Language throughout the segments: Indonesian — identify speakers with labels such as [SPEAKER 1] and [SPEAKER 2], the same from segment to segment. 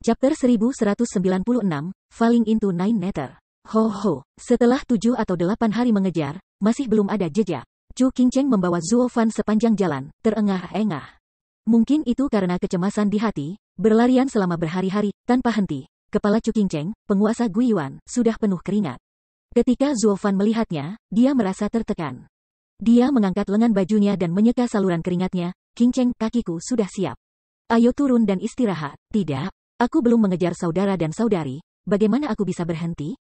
[SPEAKER 1] Chapter 1196, Falling into Nine Netter. Ho ho, setelah tujuh atau delapan hari mengejar, masih belum ada jejak. Chu Qingcheng membawa Zhuo Fan sepanjang jalan, terengah-engah. Mungkin itu karena kecemasan di hati, berlarian selama berhari-hari, tanpa henti. Kepala Chu Qingcheng, penguasa Guyuan, sudah penuh keringat. Ketika Zhuo Fan melihatnya, dia merasa tertekan. Dia mengangkat lengan bajunya dan menyeka saluran keringatnya, Qingcheng, kakiku sudah siap. Ayo turun dan istirahat. Tidak, Aku belum mengejar saudara dan saudari, bagaimana aku bisa berhenti?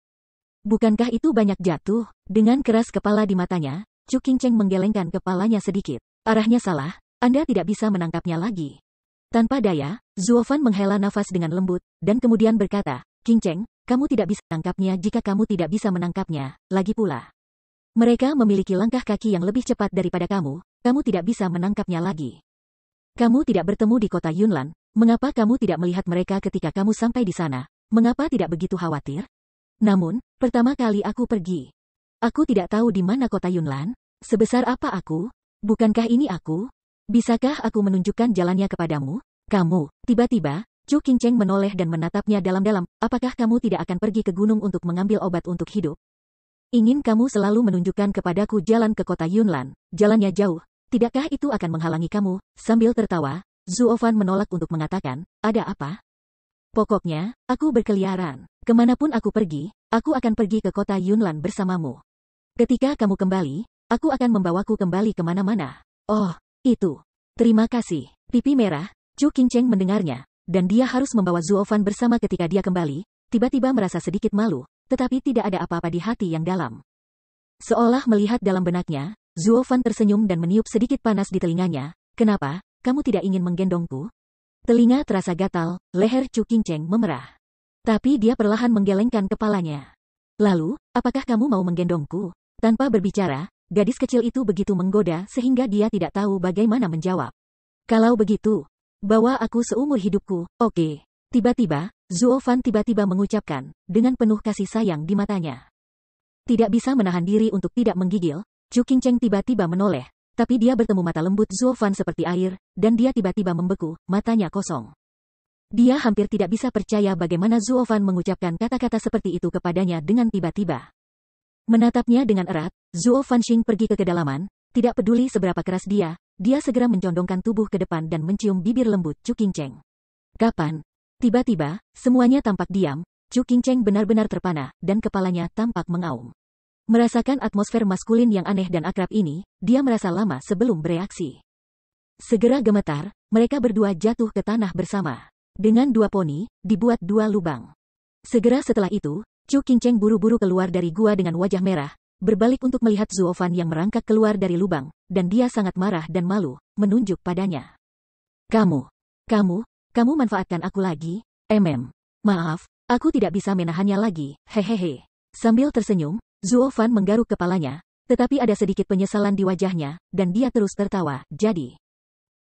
[SPEAKER 1] Bukankah itu banyak jatuh? Dengan keras kepala di matanya, Chu Qingcheng menggelengkan kepalanya sedikit. Arahnya salah, Anda tidak bisa menangkapnya lagi. Tanpa daya, Fan menghela nafas dengan lembut, dan kemudian berkata, Qingcheng, kamu tidak bisa menangkapnya jika kamu tidak bisa menangkapnya, lagi pula. Mereka memiliki langkah kaki yang lebih cepat daripada kamu, kamu tidak bisa menangkapnya lagi. Kamu tidak bertemu di kota Yunlan, Mengapa kamu tidak melihat mereka ketika kamu sampai di sana? Mengapa tidak begitu khawatir? Namun, pertama kali aku pergi. Aku tidak tahu di mana kota Yunlan. Sebesar apa aku? Bukankah ini aku? Bisakah aku menunjukkan jalannya kepadamu? Kamu, tiba-tiba, Chu Qingcheng menoleh dan menatapnya dalam-dalam, apakah kamu tidak akan pergi ke gunung untuk mengambil obat untuk hidup? Ingin kamu selalu menunjukkan kepadaku jalan ke kota Yunlan, jalannya jauh, tidakkah itu akan menghalangi kamu? Sambil tertawa, Zuofan menolak untuk mengatakan, ada apa? Pokoknya, aku berkeliaran. Kemanapun aku pergi, aku akan pergi ke kota Yunlan bersamamu. Ketika kamu kembali, aku akan membawaku kembali kemana-mana. Oh, itu. Terima kasih. Pipi merah, Chu Qingcheng mendengarnya, dan dia harus membawa Zuofan bersama ketika dia kembali, tiba-tiba merasa sedikit malu, tetapi tidak ada apa-apa di hati yang dalam. Seolah melihat dalam benaknya, Zuofan tersenyum dan meniup sedikit panas di telinganya, kenapa, kamu tidak ingin menggendongku? Telinga terasa gatal, leher Chu Qingcheng memerah. Tapi dia perlahan menggelengkan kepalanya. Lalu, apakah kamu mau menggendongku? Tanpa berbicara, gadis kecil itu begitu menggoda sehingga dia tidak tahu bagaimana menjawab. Kalau begitu, bawa aku seumur hidupku, oke. Okay. Tiba-tiba, Zuo Fan tiba-tiba mengucapkan, dengan penuh kasih sayang di matanya. Tidak bisa menahan diri untuk tidak menggigil, Chu Qingcheng tiba-tiba menoleh, tapi dia bertemu mata lembut Zulfan seperti air, dan dia tiba-tiba membeku, matanya kosong. Dia hampir tidak bisa percaya bagaimana Zulfan mengucapkan kata-kata seperti itu kepadanya dengan tiba-tiba. Menatapnya dengan erat, Zuo Fanxing pergi ke kedalaman, tidak peduli seberapa keras dia, dia segera mencondongkan tubuh ke depan dan mencium bibir lembut Chu King Cheng. Kapan? Tiba-tiba, semuanya tampak diam, Chu King Cheng benar-benar terpana, dan kepalanya tampak mengaum. Merasakan atmosfer maskulin yang aneh dan akrab ini, dia merasa lama sebelum bereaksi. Segera gemetar, mereka berdua jatuh ke tanah bersama. Dengan dua poni, dibuat dua lubang. Segera setelah itu, Chu Qingcheng buru-buru keluar dari gua dengan wajah merah, berbalik untuk melihat Zuofan yang merangkak keluar dari lubang, dan dia sangat marah dan malu, menunjuk padanya. Kamu, kamu, kamu manfaatkan aku lagi, MM. Maaf, aku tidak bisa menahannya lagi, hehehe. Sambil tersenyum, Zuo Fan menggaruk kepalanya, tetapi ada sedikit penyesalan di wajahnya, dan dia terus tertawa, jadi.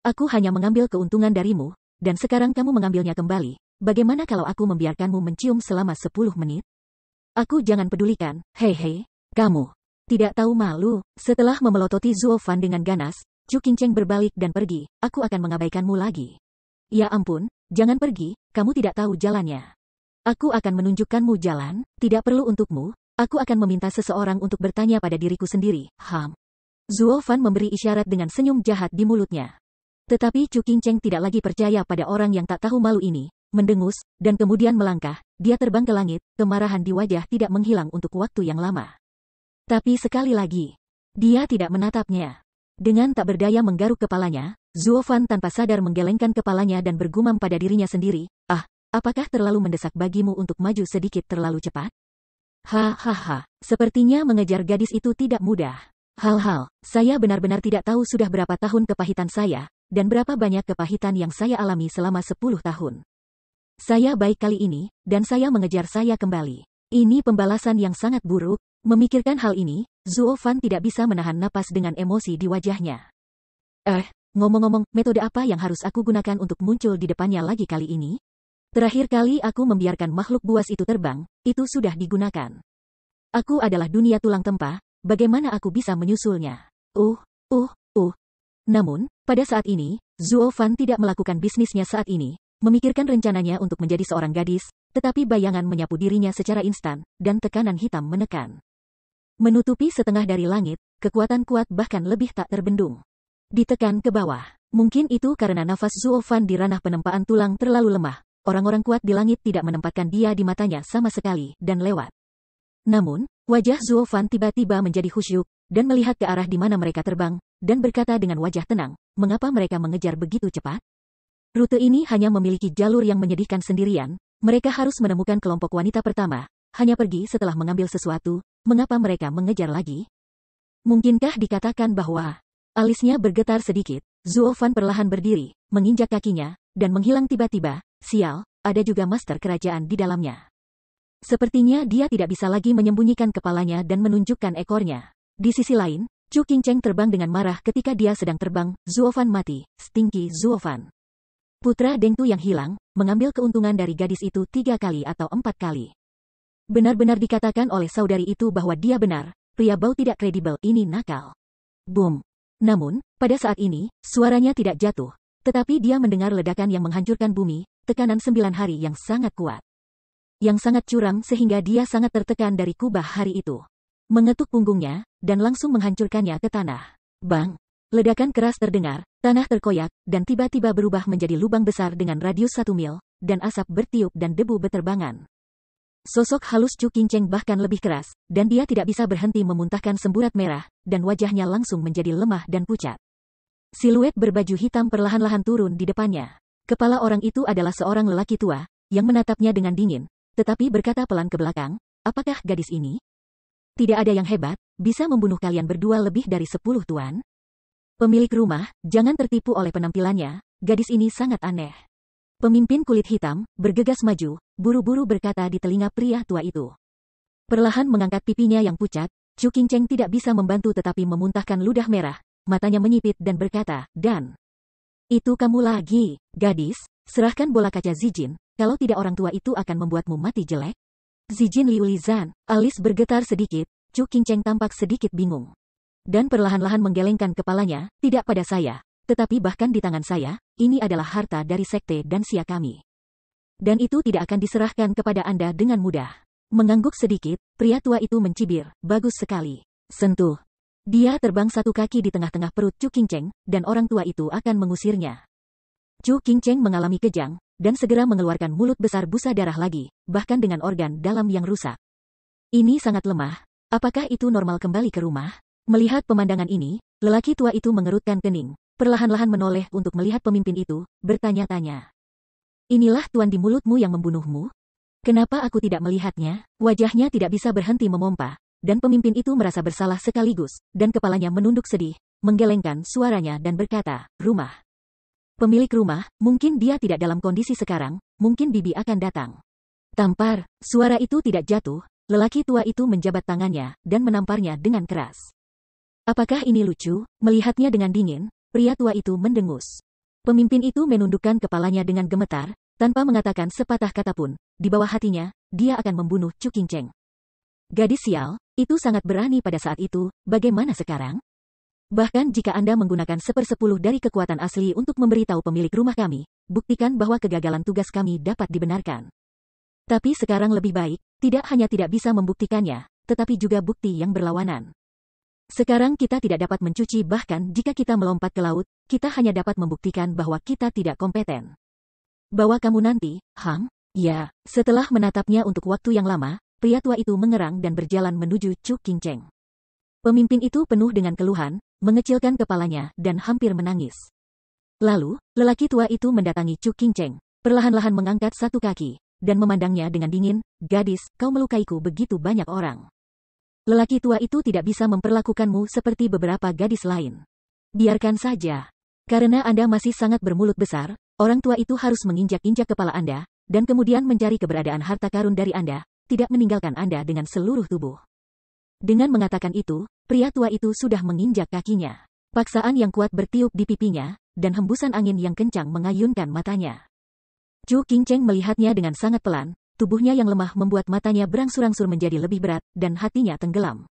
[SPEAKER 1] Aku hanya mengambil keuntungan darimu, dan sekarang kamu mengambilnya kembali. Bagaimana kalau aku membiarkanmu mencium selama 10 menit? Aku jangan pedulikan, hei hei, kamu. Tidak tahu malu, setelah memelototi Zuo Fan dengan ganas, Chu Qingcheng berbalik dan pergi, aku akan mengabaikanmu lagi. Ya ampun, jangan pergi, kamu tidak tahu jalannya. Aku akan menunjukkanmu jalan, tidak perlu untukmu, Aku akan meminta seseorang untuk bertanya pada diriku sendiri, Ham. Zuo Fan memberi isyarat dengan senyum jahat di mulutnya. Tetapi Chu King Cheng tidak lagi percaya pada orang yang tak tahu malu ini, mendengus, dan kemudian melangkah, dia terbang ke langit, kemarahan di wajah tidak menghilang untuk waktu yang lama. Tapi sekali lagi, dia tidak menatapnya. Dengan tak berdaya menggaruk kepalanya, Zuo Fan tanpa sadar menggelengkan kepalanya dan bergumam pada dirinya sendiri, ah, apakah terlalu mendesak bagimu untuk maju sedikit terlalu cepat? Hahaha, sepertinya mengejar gadis itu tidak mudah. Hal-hal, saya benar-benar tidak tahu sudah berapa tahun kepahitan saya, dan berapa banyak kepahitan yang saya alami selama 10 tahun. Saya baik kali ini, dan saya mengejar saya kembali. Ini pembalasan yang sangat buruk, memikirkan hal ini, Zuo Fan tidak bisa menahan napas dengan emosi di wajahnya. Eh, ngomong-ngomong, metode apa yang harus aku gunakan untuk muncul di depannya lagi kali ini? Terakhir kali aku membiarkan makhluk buas itu terbang, itu sudah digunakan. Aku adalah dunia tulang tempa, bagaimana aku bisa menyusulnya? Uh, uh, uh. Namun, pada saat ini, Zuo Fan tidak melakukan bisnisnya saat ini, memikirkan rencananya untuk menjadi seorang gadis, tetapi bayangan menyapu dirinya secara instan, dan tekanan hitam menekan. Menutupi setengah dari langit, kekuatan kuat bahkan lebih tak terbendung. Ditekan ke bawah. Mungkin itu karena nafas Zuo Fan di ranah penempaan tulang terlalu lemah, orang-orang kuat di langit tidak menempatkan dia di matanya sama sekali, dan lewat. Namun, wajah Zuofan tiba-tiba menjadi khusyuk, dan melihat ke arah di mana mereka terbang, dan berkata dengan wajah tenang, mengapa mereka mengejar begitu cepat? Rute ini hanya memiliki jalur yang menyedihkan sendirian, mereka harus menemukan kelompok wanita pertama, hanya pergi setelah mengambil sesuatu, mengapa mereka mengejar lagi? Mungkinkah dikatakan bahwa alisnya bergetar sedikit, Zuofan perlahan berdiri, menginjak kakinya, dan menghilang tiba-tiba, Sial, ada juga master kerajaan di dalamnya. Sepertinya dia tidak bisa lagi menyembunyikan kepalanya dan menunjukkan ekornya. Di sisi lain, Chu King Cheng terbang dengan marah ketika dia sedang terbang, Zuofan mati, Stinky Zuofan. Putra Dengtu yang hilang, mengambil keuntungan dari gadis itu tiga kali atau empat kali. Benar-benar dikatakan oleh saudari itu bahwa dia benar, pria bau tidak kredibel ini nakal. Boom. Namun, pada saat ini, suaranya tidak jatuh, tetapi dia mendengar ledakan yang menghancurkan bumi, tekanan sembilan hari yang sangat kuat. Yang sangat curang sehingga dia sangat tertekan dari kubah hari itu. Mengetuk punggungnya, dan langsung menghancurkannya ke tanah. Bang! Ledakan keras terdengar, tanah terkoyak, dan tiba-tiba berubah menjadi lubang besar dengan radius satu mil, dan asap bertiup dan debu berterbangan. Sosok halus Chu Kinceng bahkan lebih keras, dan dia tidak bisa berhenti memuntahkan semburat merah, dan wajahnya langsung menjadi lemah dan pucat. Siluet berbaju hitam perlahan-lahan turun di depannya. Kepala orang itu adalah seorang lelaki tua, yang menatapnya dengan dingin, tetapi berkata pelan ke belakang, apakah gadis ini? Tidak ada yang hebat, bisa membunuh kalian berdua lebih dari sepuluh tuan? Pemilik rumah, jangan tertipu oleh penampilannya, gadis ini sangat aneh. Pemimpin kulit hitam, bergegas maju, buru-buru berkata di telinga pria tua itu. Perlahan mengangkat pipinya yang pucat, Chu King Cheng tidak bisa membantu tetapi memuntahkan ludah merah, matanya menyipit dan berkata, dan... Itu kamu lagi, gadis, serahkan bola kaca Zijin, kalau tidak orang tua itu akan membuatmu mati jelek. Zijin Liu Lizan, alis bergetar sedikit, Chu Qingcheng tampak sedikit bingung. Dan perlahan-lahan menggelengkan kepalanya, tidak pada saya, tetapi bahkan di tangan saya, ini adalah harta dari sekte dan sia kami. Dan itu tidak akan diserahkan kepada Anda dengan mudah. Mengangguk sedikit, pria tua itu mencibir, bagus sekali. Sentuh, dia terbang satu kaki di tengah-tengah perut Chu Qingcheng, dan orang tua itu akan mengusirnya. Chu Qingcheng mengalami kejang, dan segera mengeluarkan mulut besar busa darah lagi, bahkan dengan organ dalam yang rusak. Ini sangat lemah, apakah itu normal kembali ke rumah? Melihat pemandangan ini, lelaki tua itu mengerutkan kening, perlahan-lahan menoleh untuk melihat pemimpin itu, bertanya-tanya. Inilah tuan di mulutmu yang membunuhmu? Kenapa aku tidak melihatnya? Wajahnya tidak bisa berhenti memompa, dan pemimpin itu merasa bersalah sekaligus, dan kepalanya menunduk sedih, menggelengkan suaranya dan berkata, rumah. Pemilik rumah, mungkin dia tidak dalam kondisi sekarang, mungkin bibi akan datang. Tampar, suara itu tidak jatuh, lelaki tua itu menjabat tangannya, dan menamparnya dengan keras. Apakah ini lucu? Melihatnya dengan dingin, pria tua itu mendengus. Pemimpin itu menundukkan kepalanya dengan gemetar, tanpa mengatakan sepatah kata pun, di bawah hatinya, dia akan membunuh Cukinceng. Gadis sial, itu sangat berani pada saat itu, bagaimana sekarang? Bahkan jika Anda menggunakan sepersepuluh dari kekuatan asli untuk memberitahu pemilik rumah kami, buktikan bahwa kegagalan tugas kami dapat dibenarkan. Tapi sekarang lebih baik, tidak hanya tidak bisa membuktikannya, tetapi juga bukti yang berlawanan. Sekarang kita tidak dapat mencuci bahkan jika kita melompat ke laut, kita hanya dapat membuktikan bahwa kita tidak kompeten. Bahwa kamu nanti, Ham? Ya, setelah menatapnya untuk waktu yang lama, Pria tua itu mengerang dan berjalan menuju Chu Qingcheng. Pemimpin itu penuh dengan keluhan, mengecilkan kepalanya dan hampir menangis. Lalu, lelaki tua itu mendatangi Chu Qingcheng, perlahan-lahan mengangkat satu kaki, dan memandangnya dengan dingin, gadis, kau melukaiku begitu banyak orang. Lelaki tua itu tidak bisa memperlakukanmu seperti beberapa gadis lain. Biarkan saja. Karena Anda masih sangat bermulut besar, orang tua itu harus menginjak-injak kepala Anda, dan kemudian mencari keberadaan harta karun dari Anda, tidak meninggalkan Anda dengan seluruh tubuh. Dengan mengatakan itu, pria tua itu sudah menginjak kakinya. Paksaan yang kuat bertiup di pipinya, dan hembusan angin yang kencang mengayunkan matanya. Chu King Cheng melihatnya dengan sangat pelan, tubuhnya yang lemah membuat matanya berangsur-angsur menjadi lebih berat, dan hatinya tenggelam.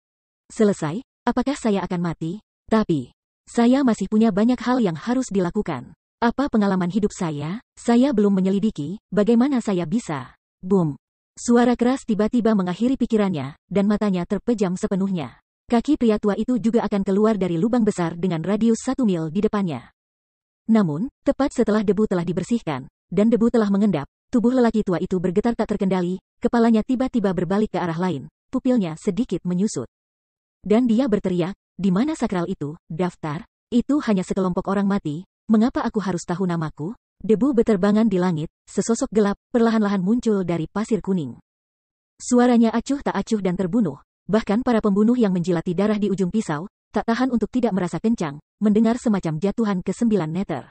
[SPEAKER 1] Selesai, apakah saya akan mati? Tapi, saya masih punya banyak hal yang harus dilakukan. Apa pengalaman hidup saya? Saya belum menyelidiki bagaimana saya bisa. Boom. Suara keras tiba-tiba mengakhiri pikirannya, dan matanya terpejam sepenuhnya. Kaki pria tua itu juga akan keluar dari lubang besar dengan radius satu mil di depannya. Namun, tepat setelah debu telah dibersihkan, dan debu telah mengendap, tubuh lelaki tua itu bergetar tak terkendali, kepalanya tiba-tiba berbalik ke arah lain, pupilnya sedikit menyusut. Dan dia berteriak, di mana sakral itu, daftar, itu hanya sekelompok orang mati, mengapa aku harus tahu namaku? Debu beterbangan di langit, sesosok gelap, perlahan-lahan muncul dari pasir kuning. Suaranya acuh tak acuh dan terbunuh, bahkan para pembunuh yang menjilati darah di ujung pisau, tak tahan untuk tidak merasa kencang, mendengar semacam jatuhan ke sembilan meter.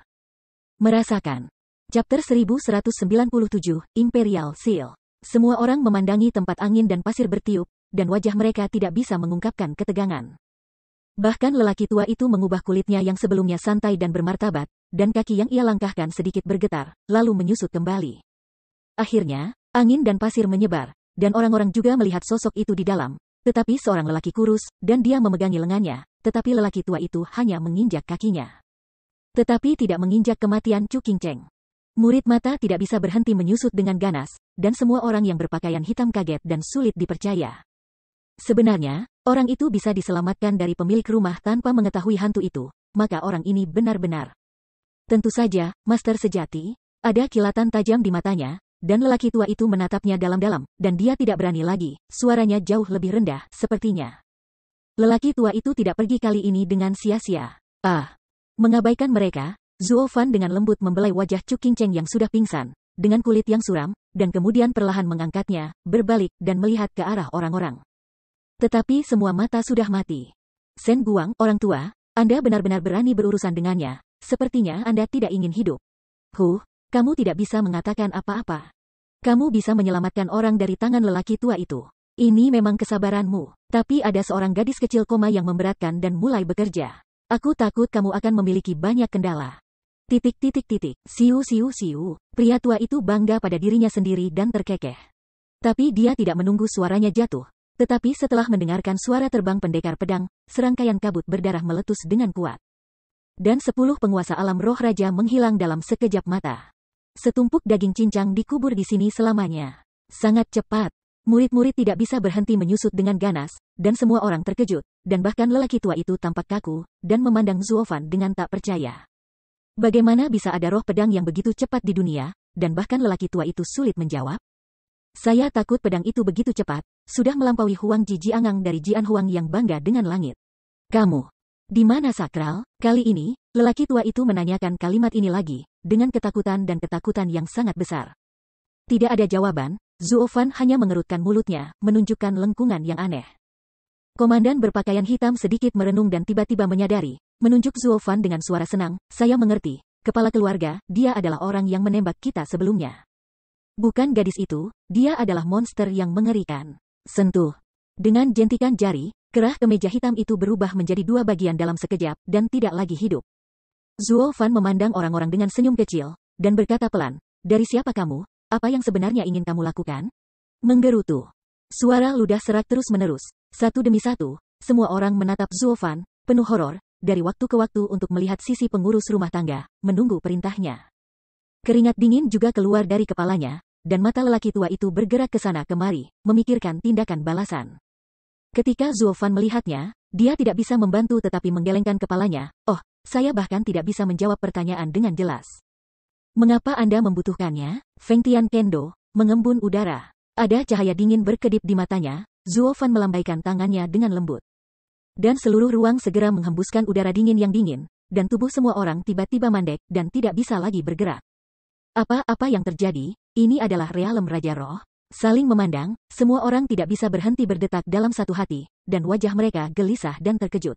[SPEAKER 1] Merasakan. Chapter 1197, Imperial Seal. Semua orang memandangi tempat angin dan pasir bertiup, dan wajah mereka tidak bisa mengungkapkan ketegangan. Bahkan lelaki tua itu mengubah kulitnya yang sebelumnya santai dan bermartabat, dan kaki yang ia langkahkan sedikit bergetar, lalu menyusut kembali. Akhirnya, angin dan pasir menyebar, dan orang-orang juga melihat sosok itu di dalam. Tetapi seorang lelaki kurus, dan dia memegangi lengannya, tetapi lelaki tua itu hanya menginjak kakinya. Tetapi tidak menginjak kematian Chu King Cheng. Murid mata tidak bisa berhenti menyusut dengan ganas, dan semua orang yang berpakaian hitam kaget dan sulit dipercaya. Sebenarnya, orang itu bisa diselamatkan dari pemilik rumah tanpa mengetahui hantu itu, maka orang ini benar-benar Tentu saja, Master sejati, ada kilatan tajam di matanya, dan lelaki tua itu menatapnya dalam-dalam, dan dia tidak berani lagi, suaranya jauh lebih rendah, sepertinya. Lelaki tua itu tidak pergi kali ini dengan sia-sia. Ah! Mengabaikan mereka, Zuo Fan dengan lembut membelai wajah Chu King Cheng yang sudah pingsan, dengan kulit yang suram, dan kemudian perlahan mengangkatnya, berbalik, dan melihat ke arah orang-orang. Tetapi semua mata sudah mati. Sen Guang, orang tua, Anda benar-benar berani berurusan dengannya, Sepertinya Anda tidak ingin hidup. Huh, kamu tidak bisa mengatakan apa-apa. Kamu bisa menyelamatkan orang dari tangan lelaki tua itu. Ini memang kesabaranmu. Tapi ada seorang gadis kecil koma yang memberatkan dan mulai bekerja. Aku takut kamu akan memiliki banyak kendala. Titik titik titik, siu siu siu. Pria tua itu bangga pada dirinya sendiri dan terkekeh. Tapi dia tidak menunggu suaranya jatuh. Tetapi setelah mendengarkan suara terbang pendekar pedang, serangkaian kabut berdarah meletus dengan kuat. Dan sepuluh penguasa alam roh raja menghilang dalam sekejap mata. Setumpuk daging cincang dikubur di sini selamanya. Sangat cepat. Murid-murid tidak bisa berhenti menyusut dengan ganas, dan semua orang terkejut, dan bahkan lelaki tua itu tampak kaku, dan memandang Zuofan dengan tak percaya. Bagaimana bisa ada roh pedang yang begitu cepat di dunia, dan bahkan lelaki tua itu sulit menjawab? Saya takut pedang itu begitu cepat, sudah melampaui Huang Ji Jiangang dari Jian Huang yang bangga dengan langit. Kamu, di mana sakral? Kali ini, lelaki tua itu menanyakan kalimat ini lagi, dengan ketakutan dan ketakutan yang sangat besar. Tidak ada jawaban, Zuofan hanya mengerutkan mulutnya, menunjukkan lengkungan yang aneh. Komandan berpakaian hitam sedikit merenung dan tiba-tiba menyadari, menunjuk Zuofan dengan suara senang, saya mengerti, kepala keluarga, dia adalah orang yang menembak kita sebelumnya. Bukan gadis itu, dia adalah monster yang mengerikan. Sentuh. Dengan jentikan jari, Kerah kemeja hitam itu berubah menjadi dua bagian dalam sekejap, dan tidak lagi hidup. Zuo Fan memandang orang-orang dengan senyum kecil, dan berkata pelan, Dari siapa kamu? Apa yang sebenarnya ingin kamu lakukan? Menggerutu. Suara ludah serak terus-menerus, satu demi satu, semua orang menatap Zuo Fan, penuh horor, dari waktu ke waktu untuk melihat sisi pengurus rumah tangga, menunggu perintahnya. Keringat dingin juga keluar dari kepalanya, dan mata lelaki tua itu bergerak ke sana kemari, memikirkan tindakan balasan. Ketika Zulfan melihatnya, dia tidak bisa membantu tetapi menggelengkan kepalanya. Oh, saya bahkan tidak bisa menjawab pertanyaan dengan jelas. Mengapa Anda membutuhkannya? Feng Tian Kendo, mengembun udara. Ada cahaya dingin berkedip di matanya, Zuofan melambaikan tangannya dengan lembut. Dan seluruh ruang segera menghembuskan udara dingin yang dingin, dan tubuh semua orang tiba-tiba mandek dan tidak bisa lagi bergerak. Apa-apa yang terjadi, ini adalah realem Raja Roh, Saling memandang, semua orang tidak bisa berhenti berdetak dalam satu hati, dan wajah mereka gelisah dan terkejut.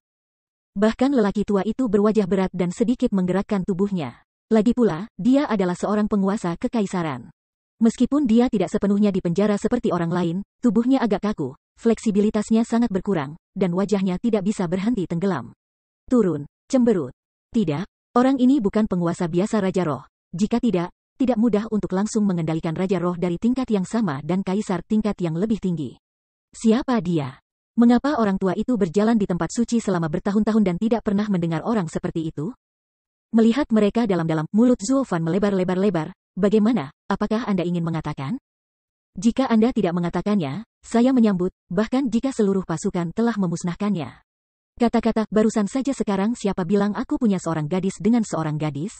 [SPEAKER 1] Bahkan lelaki tua itu berwajah berat dan sedikit menggerakkan tubuhnya. Lagi pula, dia adalah seorang penguasa kekaisaran. Meskipun dia tidak sepenuhnya dipenjara seperti orang lain, tubuhnya agak kaku, fleksibilitasnya sangat berkurang, dan wajahnya tidak bisa berhenti tenggelam. Turun, cemberut. Tidak, orang ini bukan penguasa biasa Raja Roh. Jika tidak, tidak mudah untuk langsung mengendalikan Raja Roh dari tingkat yang sama dan Kaisar tingkat yang lebih tinggi. Siapa dia? Mengapa orang tua itu berjalan di tempat suci selama bertahun-tahun dan tidak pernah mendengar orang seperti itu? Melihat mereka dalam-dalam, mulut Zulfan melebar-lebar-lebar, bagaimana, apakah Anda ingin mengatakan? Jika Anda tidak mengatakannya, saya menyambut, bahkan jika seluruh pasukan telah memusnahkannya. Kata-kata, barusan saja sekarang siapa bilang aku punya seorang gadis dengan seorang gadis?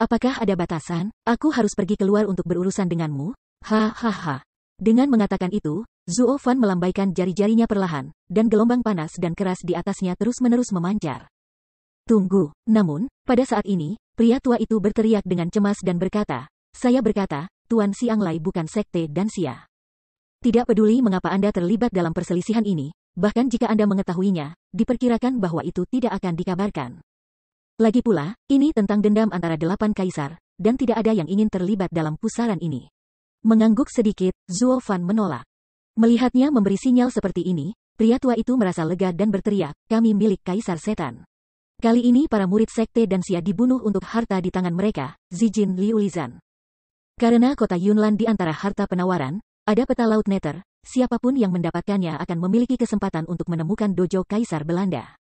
[SPEAKER 1] Apakah ada batasan? Aku harus pergi keluar untuk berurusan denganmu? Hahaha. Dengan mengatakan itu, Zuo Fan melambaikan jari-jarinya perlahan, dan gelombang panas dan keras di atasnya terus-menerus memancar. Tunggu. Namun, pada saat ini, pria tua itu berteriak dengan cemas dan berkata, Saya berkata, Tuan Siang Lai bukan sekte dan sia. Tidak peduli mengapa Anda terlibat dalam perselisihan ini, bahkan jika Anda mengetahuinya, diperkirakan bahwa itu tidak akan dikabarkan. Lagi pula, ini tentang dendam antara delapan kaisar, dan tidak ada yang ingin terlibat dalam pusaran ini. Mengangguk sedikit, Zuo Fan menolak. Melihatnya memberi sinyal seperti ini, pria tua itu merasa lega dan berteriak, kami milik kaisar setan. Kali ini para murid sekte dan sia dibunuh untuk harta di tangan mereka, Zijin Liulizan. Karena kota Yunlan di antara harta penawaran, ada peta laut neter, siapapun yang mendapatkannya akan memiliki kesempatan untuk menemukan dojo kaisar Belanda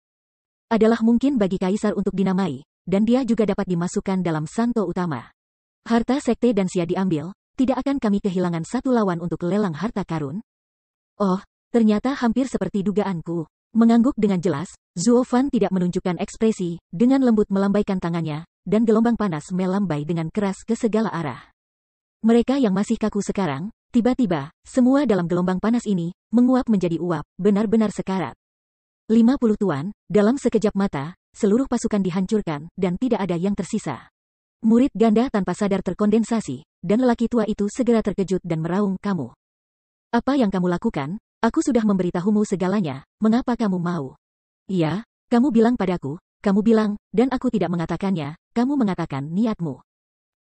[SPEAKER 1] adalah mungkin bagi kaisar untuk dinamai, dan dia juga dapat dimasukkan dalam santo utama. Harta sekte dan sia diambil, tidak akan kami kehilangan satu lawan untuk lelang harta karun? Oh, ternyata hampir seperti dugaanku. Mengangguk dengan jelas, Fan tidak menunjukkan ekspresi, dengan lembut melambaikan tangannya, dan gelombang panas melambai dengan keras ke segala arah. Mereka yang masih kaku sekarang, tiba-tiba, semua dalam gelombang panas ini, menguap menjadi uap, benar-benar sekarat. 50 tuan, dalam sekejap mata, seluruh pasukan dihancurkan, dan tidak ada yang tersisa. Murid ganda tanpa sadar terkondensasi, dan lelaki tua itu segera terkejut dan meraung kamu. Apa yang kamu lakukan? Aku sudah memberitahumu segalanya, mengapa kamu mau? Iya, kamu bilang padaku, kamu bilang, dan aku tidak mengatakannya, kamu mengatakan niatmu.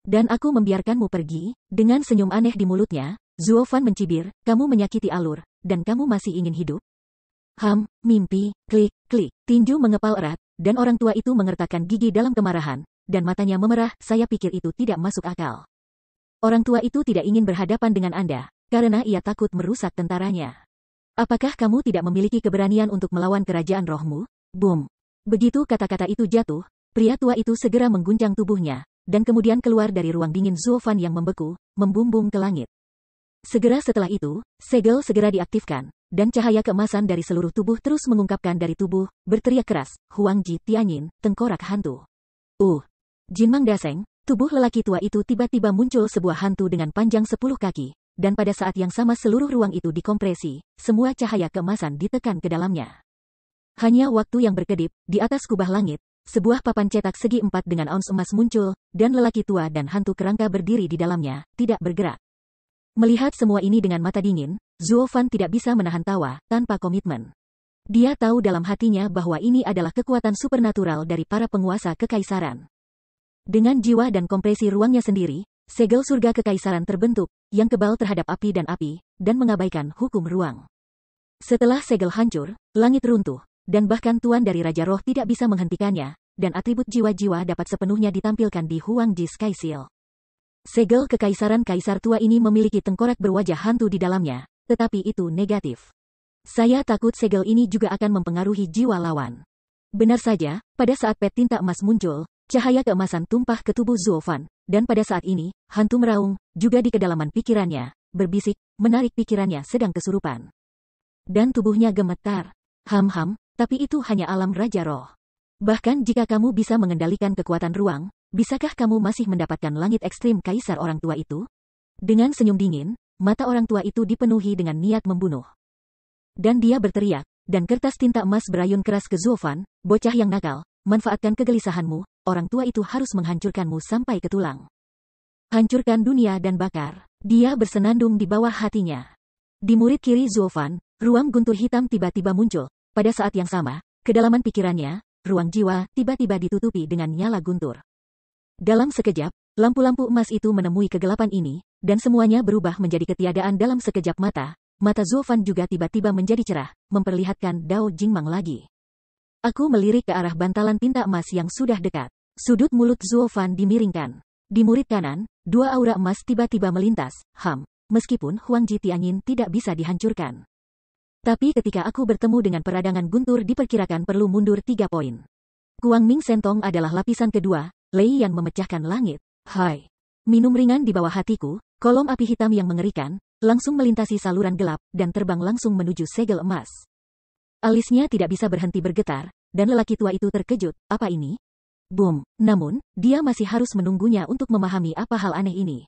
[SPEAKER 1] Dan aku membiarkanmu pergi, dengan senyum aneh di mulutnya, Zuofan mencibir, kamu menyakiti alur, dan kamu masih ingin hidup? Ham, mimpi, klik, klik. Tinju mengepal erat, dan orang tua itu mengertakkan gigi dalam kemarahan, dan matanya memerah, saya pikir itu tidak masuk akal. Orang tua itu tidak ingin berhadapan dengan Anda, karena ia takut merusak tentaranya. Apakah kamu tidak memiliki keberanian untuk melawan kerajaan rohmu? Boom. Begitu kata-kata itu jatuh, pria tua itu segera mengguncang tubuhnya, dan kemudian keluar dari ruang dingin Zulfan yang membeku, membumbung ke langit. Segera setelah itu, segel segera diaktifkan, dan cahaya keemasan dari seluruh tubuh terus mengungkapkan dari tubuh, berteriak keras, Huang Ji Tianyin, tengkorak hantu. Uh! Jin Mang Daseng, tubuh lelaki tua itu tiba-tiba muncul sebuah hantu dengan panjang 10 kaki, dan pada saat yang sama seluruh ruang itu dikompresi, semua cahaya keemasan ditekan ke dalamnya. Hanya waktu yang berkedip, di atas kubah langit, sebuah papan cetak segi empat dengan ons emas muncul, dan lelaki tua dan hantu kerangka berdiri di dalamnya, tidak bergerak. Melihat semua ini dengan mata dingin, Fan tidak bisa menahan tawa, tanpa komitmen. Dia tahu dalam hatinya bahwa ini adalah kekuatan supernatural dari para penguasa kekaisaran. Dengan jiwa dan kompresi ruangnya sendiri, segel surga kekaisaran terbentuk, yang kebal terhadap api dan api, dan mengabaikan hukum ruang. Setelah segel hancur, langit runtuh, dan bahkan tuan dari Raja Roh tidak bisa menghentikannya, dan atribut jiwa-jiwa dapat sepenuhnya ditampilkan di Huang Ji Sky Seal. Segel kekaisaran kaisar tua ini memiliki tengkorak berwajah hantu di dalamnya, tetapi itu negatif. Saya takut segel ini juga akan mempengaruhi jiwa lawan. Benar saja, pada saat pet tinta emas muncul, cahaya keemasan tumpah ke tubuh Zuofan, dan pada saat ini, hantu meraung, juga di kedalaman pikirannya, berbisik, menarik pikirannya sedang kesurupan. Dan tubuhnya gemetar. Ham-ham, tapi itu hanya alam Raja Roh. Bahkan jika kamu bisa mengendalikan kekuatan ruang, bisakah kamu masih mendapatkan langit ekstrim kaisar orang tua itu? Dengan senyum dingin, mata orang tua itu dipenuhi dengan niat membunuh. Dan dia berteriak, dan kertas tinta emas berayun keras ke Zofan, bocah yang nakal, manfaatkan kegelisahanmu, orang tua itu harus menghancurkanmu sampai ke tulang. Hancurkan dunia dan bakar. Dia bersenandung di bawah hatinya. Di murid kiri Zofan, ruang guntur hitam tiba-tiba muncul. Pada saat yang sama, kedalaman pikirannya, ruang jiwa tiba-tiba ditutupi dengan nyala guntur. Dalam sekejap, Lampu-lampu emas itu menemui kegelapan ini, dan semuanya berubah menjadi ketiadaan dalam sekejap mata. Mata Zofan juga tiba-tiba menjadi cerah, memperlihatkan Dao Jingmang lagi. Aku melirik ke arah bantalan tinta emas yang sudah dekat. Sudut mulut Zofan dimiringkan. Di murid kanan, dua aura emas tiba-tiba melintas, ham. Meskipun Huang Ji Tianyin tidak bisa dihancurkan. Tapi ketika aku bertemu dengan peradangan guntur diperkirakan perlu mundur tiga poin. Kuang Ming Sentong adalah lapisan kedua, Lei yang memecahkan langit. Hai. Minum ringan di bawah hatiku, kolom api hitam yang mengerikan, langsung melintasi saluran gelap, dan terbang langsung menuju segel emas. Alisnya tidak bisa berhenti bergetar, dan lelaki tua itu terkejut, apa ini? Boom. Namun, dia masih harus menunggunya untuk memahami apa hal aneh ini.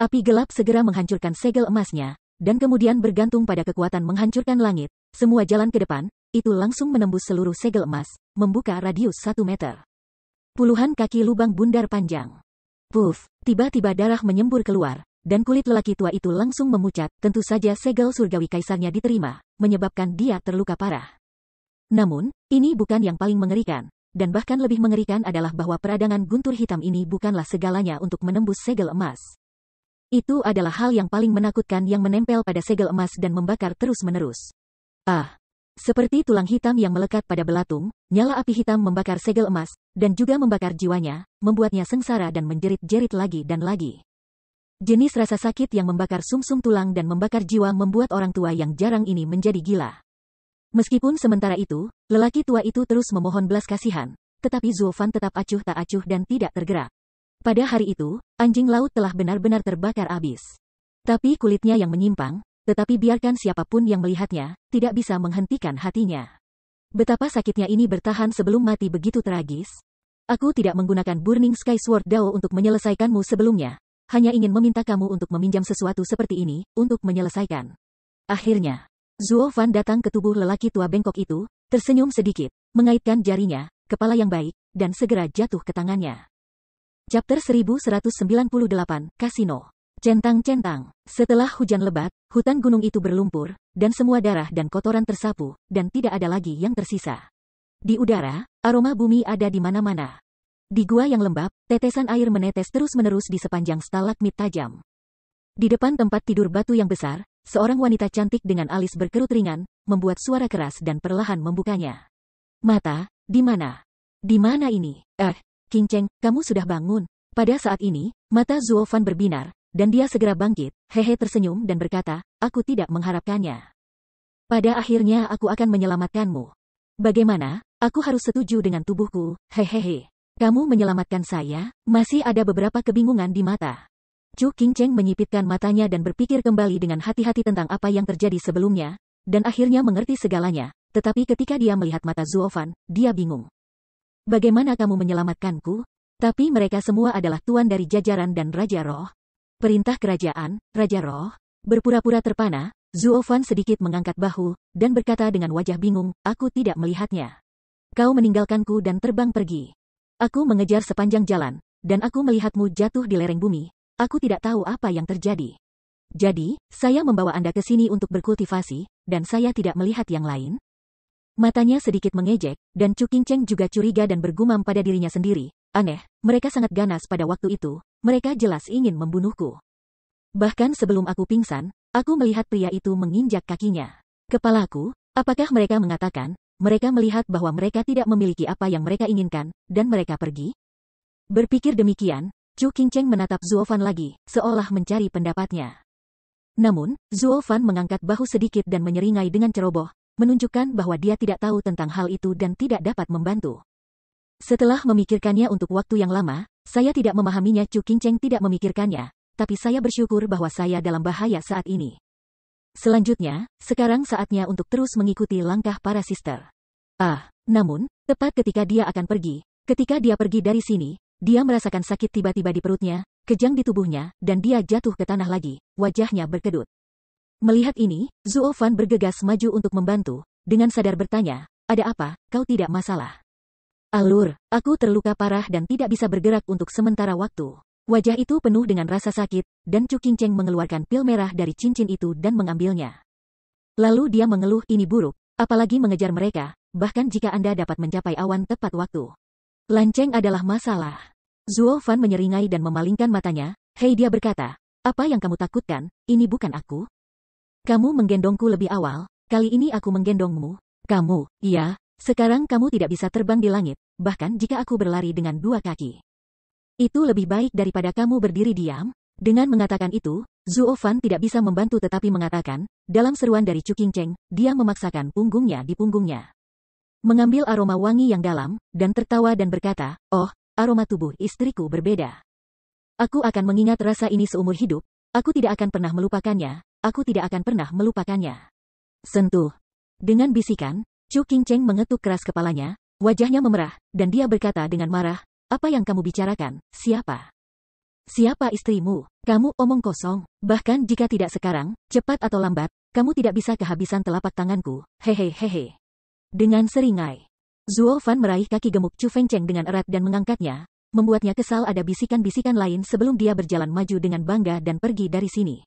[SPEAKER 1] Api gelap segera menghancurkan segel emasnya, dan kemudian bergantung pada kekuatan menghancurkan langit, semua jalan ke depan, itu langsung menembus seluruh segel emas, membuka radius satu meter. Puluhan kaki lubang bundar panjang. Puff, tiba-tiba darah menyembur keluar, dan kulit lelaki tua itu langsung memucat, tentu saja segel surgawi kaisarnya diterima, menyebabkan dia terluka parah. Namun, ini bukan yang paling mengerikan, dan bahkan lebih mengerikan adalah bahwa peradangan guntur hitam ini bukanlah segalanya untuk menembus segel emas. Itu adalah hal yang paling menakutkan yang menempel pada segel emas dan membakar terus-menerus. Ah, seperti tulang hitam yang melekat pada belatung, nyala api hitam membakar segel emas, dan juga membakar jiwanya, membuatnya sengsara dan menjerit-jerit lagi dan lagi. Jenis rasa sakit yang membakar sumsum -sum tulang dan membakar jiwa membuat orang tua yang jarang ini menjadi gila. Meskipun sementara itu, lelaki tua itu terus memohon belas kasihan, tetapi Zulfan tetap acuh tak acuh dan tidak tergerak. Pada hari itu, anjing laut telah benar-benar terbakar abis. Tapi kulitnya yang menyimpang, tetapi biarkan siapapun yang melihatnya, tidak bisa menghentikan hatinya. Betapa sakitnya ini bertahan sebelum mati begitu tragis. Aku tidak menggunakan Burning Sky Sword Dao untuk menyelesaikanmu sebelumnya. Hanya ingin meminta kamu untuk meminjam sesuatu seperti ini, untuk menyelesaikan. Akhirnya, Zuo Fan datang ke tubuh lelaki tua bengkok itu, tersenyum sedikit, mengaitkan jarinya, kepala yang baik, dan segera jatuh ke tangannya. Chapter 1198, Kasino Centang-centang, setelah hujan lebat, hutan gunung itu berlumpur, dan semua darah dan kotoran tersapu, dan tidak ada lagi yang tersisa. Di udara, aroma bumi ada di mana-mana. Di gua yang lembab, tetesan air menetes terus-menerus di sepanjang stalagmit tajam. Di depan tempat tidur batu yang besar, seorang wanita cantik dengan alis berkerut ringan, membuat suara keras dan perlahan membukanya. Mata, di mana? Di mana ini? Eh, Kinceng, kamu sudah bangun. Pada saat ini, mata Zuo Fan berbinar, dan dia segera bangkit, hehe tersenyum dan berkata, aku tidak mengharapkannya. Pada akhirnya aku akan menyelamatkanmu. Bagaimana, aku harus setuju dengan tubuhku, hehehe. Kamu menyelamatkan saya, masih ada beberapa kebingungan di mata. Chu King Cheng menyipitkan matanya dan berpikir kembali dengan hati-hati tentang apa yang terjadi sebelumnya, dan akhirnya mengerti segalanya, tetapi ketika dia melihat mata Fan, dia bingung. Bagaimana kamu menyelamatkanku? Tapi mereka semua adalah tuan dari jajaran dan raja roh, Perintah kerajaan, Raja Roh, berpura-pura terpana, Fan sedikit mengangkat bahu, dan berkata dengan wajah bingung, aku tidak melihatnya. Kau meninggalkanku dan terbang pergi. Aku mengejar sepanjang jalan, dan aku melihatmu jatuh di lereng bumi. Aku tidak tahu apa yang terjadi. Jadi, saya membawa Anda ke sini untuk berkultivasi, dan saya tidak melihat yang lain, Matanya sedikit mengejek, dan Chu Cheng juga curiga dan bergumam pada dirinya sendiri. Aneh, mereka sangat ganas pada waktu itu, mereka jelas ingin membunuhku. Bahkan sebelum aku pingsan, aku melihat pria itu menginjak kakinya. Kepalaku, apakah mereka mengatakan, mereka melihat bahwa mereka tidak memiliki apa yang mereka inginkan, dan mereka pergi? Berpikir demikian, Chu Qingcheng menatap Zuo Fan lagi, seolah mencari pendapatnya. Namun, Zuo Fan mengangkat bahu sedikit dan menyeringai dengan ceroboh, menunjukkan bahwa dia tidak tahu tentang hal itu dan tidak dapat membantu. Setelah memikirkannya untuk waktu yang lama, saya tidak memahaminya Chu Qingcheng tidak memikirkannya, tapi saya bersyukur bahwa saya dalam bahaya saat ini. Selanjutnya, sekarang saatnya untuk terus mengikuti langkah para sister. Ah, namun, tepat ketika dia akan pergi, ketika dia pergi dari sini, dia merasakan sakit tiba-tiba di perutnya, kejang di tubuhnya, dan dia jatuh ke tanah lagi, wajahnya berkedut. Melihat ini, Fan bergegas maju untuk membantu, dengan sadar bertanya, ada apa, kau tidak masalah. Alur, aku terluka parah dan tidak bisa bergerak untuk sementara waktu. Wajah itu penuh dengan rasa sakit, dan Chu Cheng mengeluarkan pil merah dari cincin itu dan mengambilnya. Lalu dia mengeluh ini buruk, apalagi mengejar mereka, bahkan jika Anda dapat mencapai awan tepat waktu. Lanceng adalah masalah. Zuo Fan menyeringai dan memalingkan matanya, hei dia berkata, apa yang kamu takutkan, ini bukan aku? Kamu menggendongku lebih awal, kali ini aku menggendongmu. Kamu, iya, sekarang kamu tidak bisa terbang di langit, bahkan jika aku berlari dengan dua kaki. Itu lebih baik daripada kamu berdiri diam. Dengan mengatakan itu, Zhuo Fan tidak bisa membantu tetapi mengatakan, dalam seruan dari Chu King Cheng, dia memaksakan punggungnya di punggungnya. Mengambil aroma wangi yang dalam, dan tertawa dan berkata, oh, aroma tubuh istriku berbeda. Aku akan mengingat rasa ini seumur hidup, aku tidak akan pernah melupakannya, aku tidak akan pernah melupakannya. Sentuh. Dengan bisikan, Chu King Cheng mengetuk keras kepalanya, wajahnya memerah, dan dia berkata dengan marah, apa yang kamu bicarakan, siapa? Siapa istrimu? Kamu omong kosong. Bahkan jika tidak sekarang, cepat atau lambat, kamu tidak bisa kehabisan telapak tanganku. Hehehehe. Dengan seringai. Zuo Fan meraih kaki gemuk Chu Feng Cheng dengan erat dan mengangkatnya, membuatnya kesal ada bisikan-bisikan lain sebelum dia berjalan maju dengan bangga dan pergi dari sini.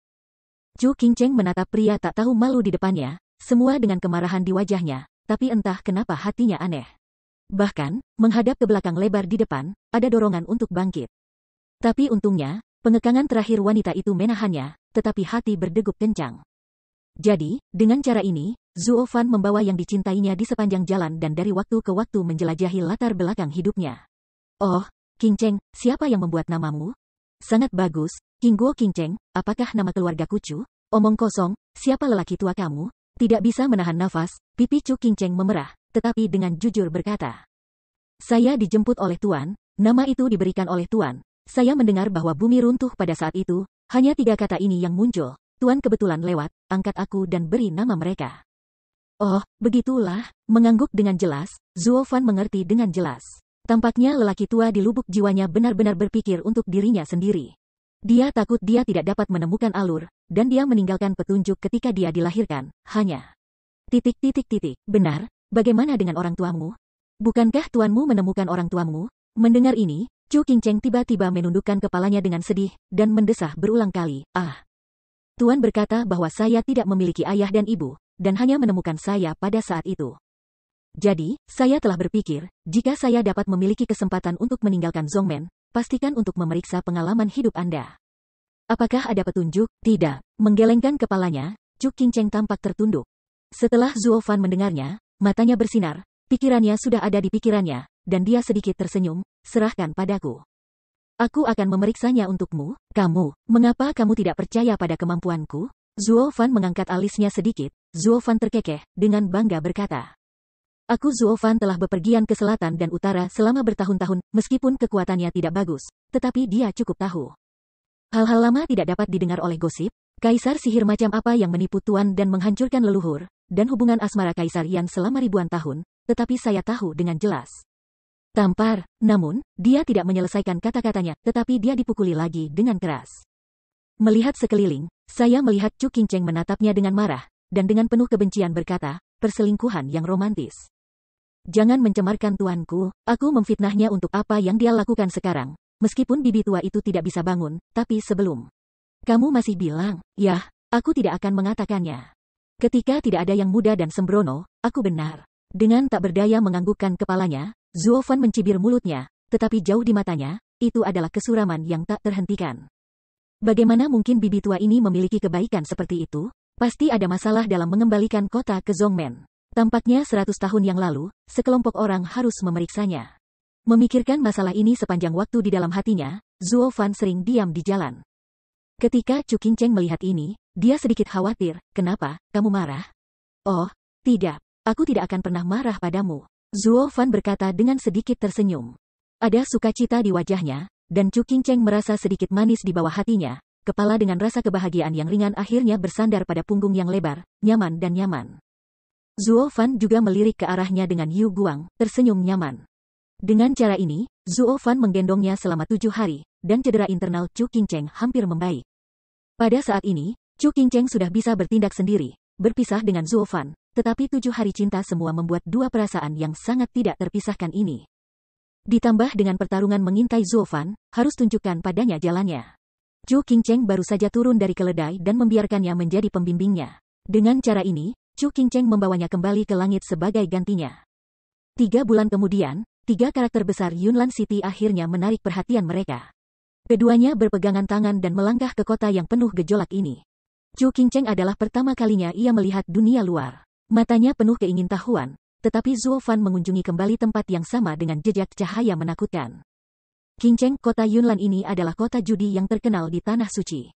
[SPEAKER 1] Chu King Cheng menatap pria tak tahu malu di depannya, semua dengan kemarahan di wajahnya, tapi entah kenapa hatinya aneh. Bahkan, menghadap ke belakang lebar di depan, ada dorongan untuk bangkit. Tapi untungnya, pengekangan terakhir wanita itu menahannya, tetapi hati berdegup kencang. Jadi, dengan cara ini, Zuo Fan membawa yang dicintainya di sepanjang jalan dan dari waktu ke waktu menjelajahi latar belakang hidupnya. Oh, King Cheng, siapa yang membuat namamu? Sangat bagus, King Guo King Cheng, apakah nama keluarga Kucu? Omong kosong, siapa lelaki tua kamu? Tidak bisa menahan nafas, Pipi Chu Cheng memerah, tetapi dengan jujur berkata. Saya dijemput oleh Tuan, nama itu diberikan oleh Tuan. Saya mendengar bahwa bumi runtuh pada saat itu, hanya tiga kata ini yang muncul. Tuan kebetulan lewat, angkat aku dan beri nama mereka. Oh, begitulah, mengangguk dengan jelas, Zuo Fan mengerti dengan jelas. Tampaknya lelaki tua di lubuk jiwanya benar-benar berpikir untuk dirinya sendiri. Dia takut dia tidak dapat menemukan alur, dan dia meninggalkan petunjuk ketika dia dilahirkan, hanya Titik titik titik, benar, bagaimana dengan orang tuamu? Bukankah tuanmu menemukan orang tuamu? Mendengar ini, Chu Qingcheng tiba-tiba menundukkan kepalanya dengan sedih, dan mendesah berulang kali, ah. Tuan berkata bahwa saya tidak memiliki ayah dan ibu, dan hanya menemukan saya pada saat itu. Jadi, saya telah berpikir, jika saya dapat memiliki kesempatan untuk meninggalkan Zongmen, pastikan untuk memeriksa pengalaman hidup Anda. Apakah ada petunjuk? Tidak. Menggelengkan kepalanya, Chu Qingcheng tampak tertunduk, setelah Zuofan mendengarnya, matanya bersinar, pikirannya sudah ada di pikirannya, dan dia sedikit tersenyum, serahkan padaku. Aku akan memeriksanya untukmu, kamu, mengapa kamu tidak percaya pada kemampuanku? Zuofan mengangkat alisnya sedikit, Zuofan terkekeh, dengan bangga berkata. Aku Zuofan telah bepergian ke selatan dan utara selama bertahun-tahun, meskipun kekuatannya tidak bagus, tetapi dia cukup tahu. Hal-hal lama tidak dapat didengar oleh gosip, kaisar sihir macam apa yang menipu tuan dan menghancurkan leluhur, dan hubungan asmara kaisar yang selama ribuan tahun, tetapi saya tahu dengan jelas. Tampar, namun, dia tidak menyelesaikan kata-katanya, tetapi dia dipukuli lagi dengan keras. Melihat sekeliling, saya melihat Chu Cheng menatapnya dengan marah, dan dengan penuh kebencian berkata, perselingkuhan yang romantis. Jangan mencemarkan tuanku, aku memfitnahnya untuk apa yang dia lakukan sekarang, Meskipun bibi tua itu tidak bisa bangun, tapi sebelum. Kamu masih bilang, yah, aku tidak akan mengatakannya. Ketika tidak ada yang muda dan sembrono, aku benar. Dengan tak berdaya menganggukkan kepalanya, Zuofan mencibir mulutnya, tetapi jauh di matanya, itu adalah kesuraman yang tak terhentikan. Bagaimana mungkin bibi tua ini memiliki kebaikan seperti itu? Pasti ada masalah dalam mengembalikan kota ke Zongmen. Tampaknya seratus tahun yang lalu, sekelompok orang harus memeriksanya. Memikirkan masalah ini sepanjang waktu di dalam hatinya, Zuo Fan sering diam di jalan. Ketika Chu Qingcheng melihat ini, dia sedikit khawatir, kenapa, kamu marah? Oh, tidak, aku tidak akan pernah marah padamu. Zuo Fan berkata dengan sedikit tersenyum. Ada sukacita di wajahnya, dan Chu Qingcheng merasa sedikit manis di bawah hatinya, kepala dengan rasa kebahagiaan yang ringan akhirnya bersandar pada punggung yang lebar, nyaman dan nyaman. Zuo Fan juga melirik ke arahnya dengan Yu Guang, tersenyum nyaman. Dengan cara ini, Zuo Fan menggendongnya selama tujuh hari, dan cedera internal Chu Qingcheng hampir membaik. Pada saat ini, Chu Qingcheng sudah bisa bertindak sendiri, berpisah dengan Zuo Fan, tetapi tujuh hari cinta semua membuat dua perasaan yang sangat tidak terpisahkan ini. Ditambah dengan pertarungan mengintai Zuo Fan, harus tunjukkan padanya jalannya. Chu Qingcheng baru saja turun dari keledai dan membiarkannya menjadi pembimbingnya. Dengan cara ini, Chu Qingcheng membawanya kembali ke langit sebagai gantinya. Tiga bulan kemudian, tiga karakter besar Yunlan City akhirnya menarik perhatian mereka. Keduanya berpegangan tangan dan melangkah ke kota yang penuh gejolak ini. Chu Qingcheng adalah pertama kalinya ia melihat dunia luar. Matanya penuh keingintahuan, tetapi Zuo Fan mengunjungi kembali tempat yang sama dengan jejak cahaya menakutkan. Qingcheng, kota Yunlan ini adalah kota judi yang terkenal di Tanah Suci.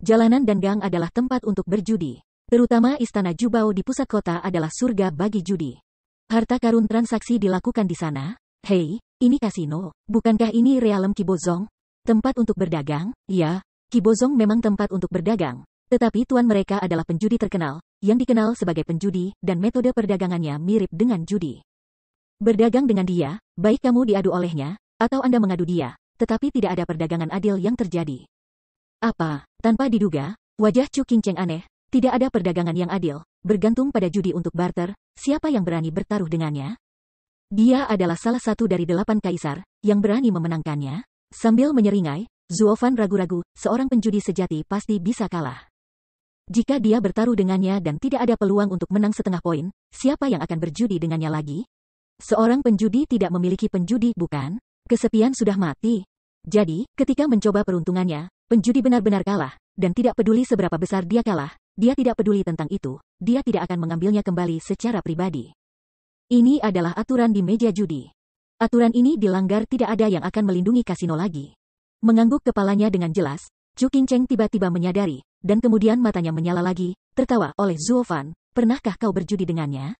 [SPEAKER 1] Jalanan dan gang adalah tempat untuk berjudi. Terutama istana Jubao di pusat kota adalah surga bagi judi. Harta karun transaksi dilakukan di sana, Hei, ini kasino, bukankah ini realem Kibozong? Tempat untuk berdagang? Ya, Kibozong memang tempat untuk berdagang. Tetapi tuan mereka adalah penjudi terkenal, yang dikenal sebagai penjudi, dan metode perdagangannya mirip dengan judi. Berdagang dengan dia, baik kamu diadu olehnya, atau Anda mengadu dia, tetapi tidak ada perdagangan adil yang terjadi. Apa, tanpa diduga, wajah Chu King Cheng aneh, tidak ada perdagangan yang adil, bergantung pada judi untuk barter, siapa yang berani bertaruh dengannya? Dia adalah salah satu dari delapan kaisar, yang berani memenangkannya. Sambil menyeringai, Zuofan ragu-ragu, seorang penjudi sejati pasti bisa kalah. Jika dia bertaruh dengannya dan tidak ada peluang untuk menang setengah poin, siapa yang akan berjudi dengannya lagi? Seorang penjudi tidak memiliki penjudi, bukan? Kesepian sudah mati. Jadi, ketika mencoba peruntungannya, penjudi benar-benar kalah, dan tidak peduli seberapa besar dia kalah, dia tidak peduli tentang itu, dia tidak akan mengambilnya kembali secara pribadi. Ini adalah aturan di meja judi. Aturan ini dilanggar tidak ada yang akan melindungi kasino lagi. Mengangguk kepalanya dengan jelas, Chu Qingcheng tiba-tiba menyadari, dan kemudian matanya menyala lagi, tertawa oleh Zuo Fan, pernahkah kau berjudi dengannya?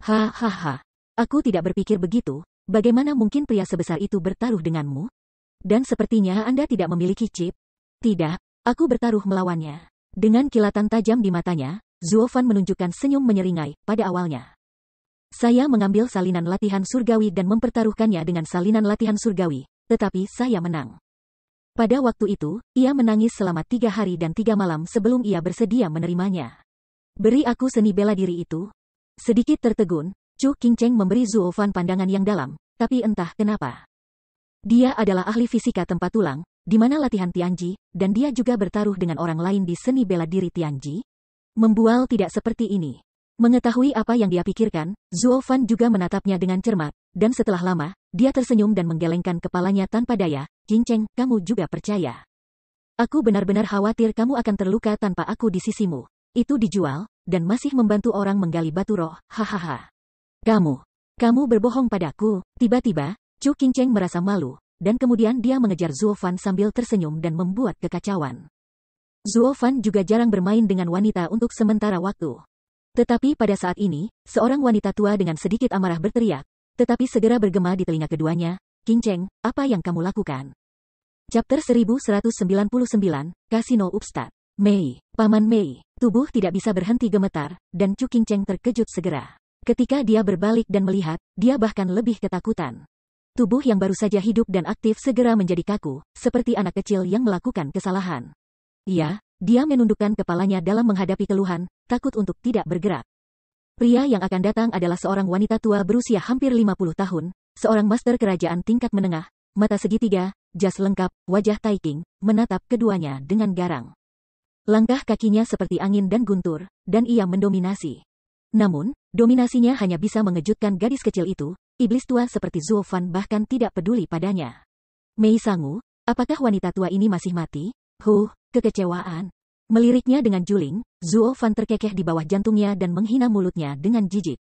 [SPEAKER 1] Hahaha, aku tidak berpikir begitu, bagaimana mungkin pria sebesar itu bertaruh denganmu? Dan sepertinya Anda tidak memiliki chip? Tidak, aku bertaruh melawannya. Dengan kilatan tajam di matanya, Zuo Fan menunjukkan senyum menyeringai pada awalnya. Saya mengambil salinan latihan surgawi dan mempertaruhkannya dengan salinan latihan surgawi, tetapi saya menang. Pada waktu itu, ia menangis selama tiga hari dan tiga malam sebelum ia bersedia menerimanya. Beri aku seni bela diri itu. Sedikit tertegun, Chu Cheng memberi Zuo Fan pandangan yang dalam, tapi entah kenapa. Dia adalah ahli fisika tempat tulang, di mana latihan Tianji, dan dia juga bertaruh dengan orang lain di seni bela diri Tianji. Membual tidak seperti ini. Mengetahui apa yang dia pikirkan, Zuo Fan juga menatapnya dengan cermat, dan setelah lama, dia tersenyum dan menggelengkan kepalanya tanpa daya, Cheng, kamu juga percaya. Aku benar-benar khawatir kamu akan terluka tanpa aku di sisimu. Itu dijual, dan masih membantu orang menggali batu roh, hahaha. Kamu, kamu berbohong padaku, tiba-tiba, Chu Cheng merasa malu, dan kemudian dia mengejar Zuo Fan sambil tersenyum dan membuat kekacauan. Zuo Fan juga jarang bermain dengan wanita untuk sementara waktu. Tetapi pada saat ini, seorang wanita tua dengan sedikit amarah berteriak, tetapi segera bergema di telinga keduanya, Kinceng, apa yang kamu lakukan? Chapter 1199, Kasino Upstart. Mei, Paman Mei, tubuh tidak bisa berhenti gemetar, dan Chu Kinceng terkejut segera. Ketika dia berbalik dan melihat, dia bahkan lebih ketakutan. Tubuh yang baru saja hidup dan aktif segera menjadi kaku, seperti anak kecil yang melakukan kesalahan. Iya, dia menundukkan kepalanya dalam menghadapi keluhan, takut untuk tidak bergerak. Pria yang akan datang adalah seorang wanita tua berusia hampir 50 tahun, seorang master kerajaan tingkat menengah, mata segitiga, jas lengkap, wajah Taiking, menatap keduanya dengan garang. Langkah kakinya seperti angin dan guntur, dan ia mendominasi. Namun, dominasinya hanya bisa mengejutkan gadis kecil itu, iblis tua seperti Fan bahkan tidak peduli padanya. Mei Sangu, apakah wanita tua ini masih mati? Huh, kekecewaan. Meliriknya dengan juling, Zuo Fan terkekeh di bawah jantungnya dan menghina mulutnya dengan jijik.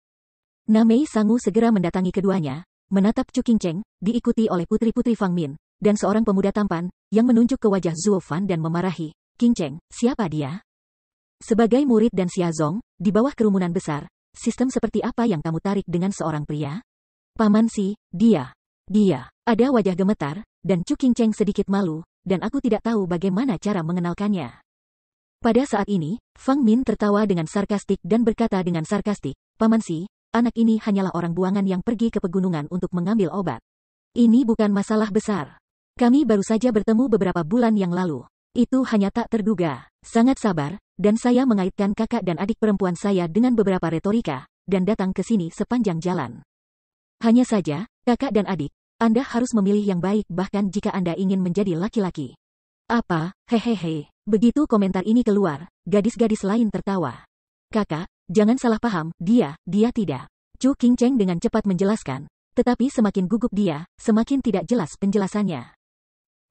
[SPEAKER 1] Namei Sangu segera mendatangi keduanya, menatap Chu Qingcheng, diikuti oleh putri-putri Fang Min, dan seorang pemuda tampan, yang menunjuk ke wajah Zuo Fan dan memarahi, Qingcheng, siapa dia? Sebagai murid dan Xiazong, di bawah kerumunan besar, sistem seperti apa yang kamu tarik dengan seorang pria? Paman si, dia, dia, ada wajah gemetar, dan Chu Qingcheng sedikit malu, dan aku tidak tahu bagaimana cara mengenalkannya. Pada saat ini, Fang Min tertawa dengan sarkastik dan berkata dengan sarkastik, Paman Si, anak ini hanyalah orang buangan yang pergi ke pegunungan untuk mengambil obat. Ini bukan masalah besar. Kami baru saja bertemu beberapa bulan yang lalu. Itu hanya tak terduga. Sangat sabar, dan saya mengaitkan kakak dan adik perempuan saya dengan beberapa retorika, dan datang ke sini sepanjang jalan. Hanya saja, kakak dan adik, Anda harus memilih yang baik bahkan jika Anda ingin menjadi laki-laki. Apa, hehehe. Begitu komentar ini keluar, gadis-gadis lain tertawa. Kakak, jangan salah paham, dia, dia tidak. Chu King Cheng dengan cepat menjelaskan, tetapi semakin gugup dia, semakin tidak jelas penjelasannya.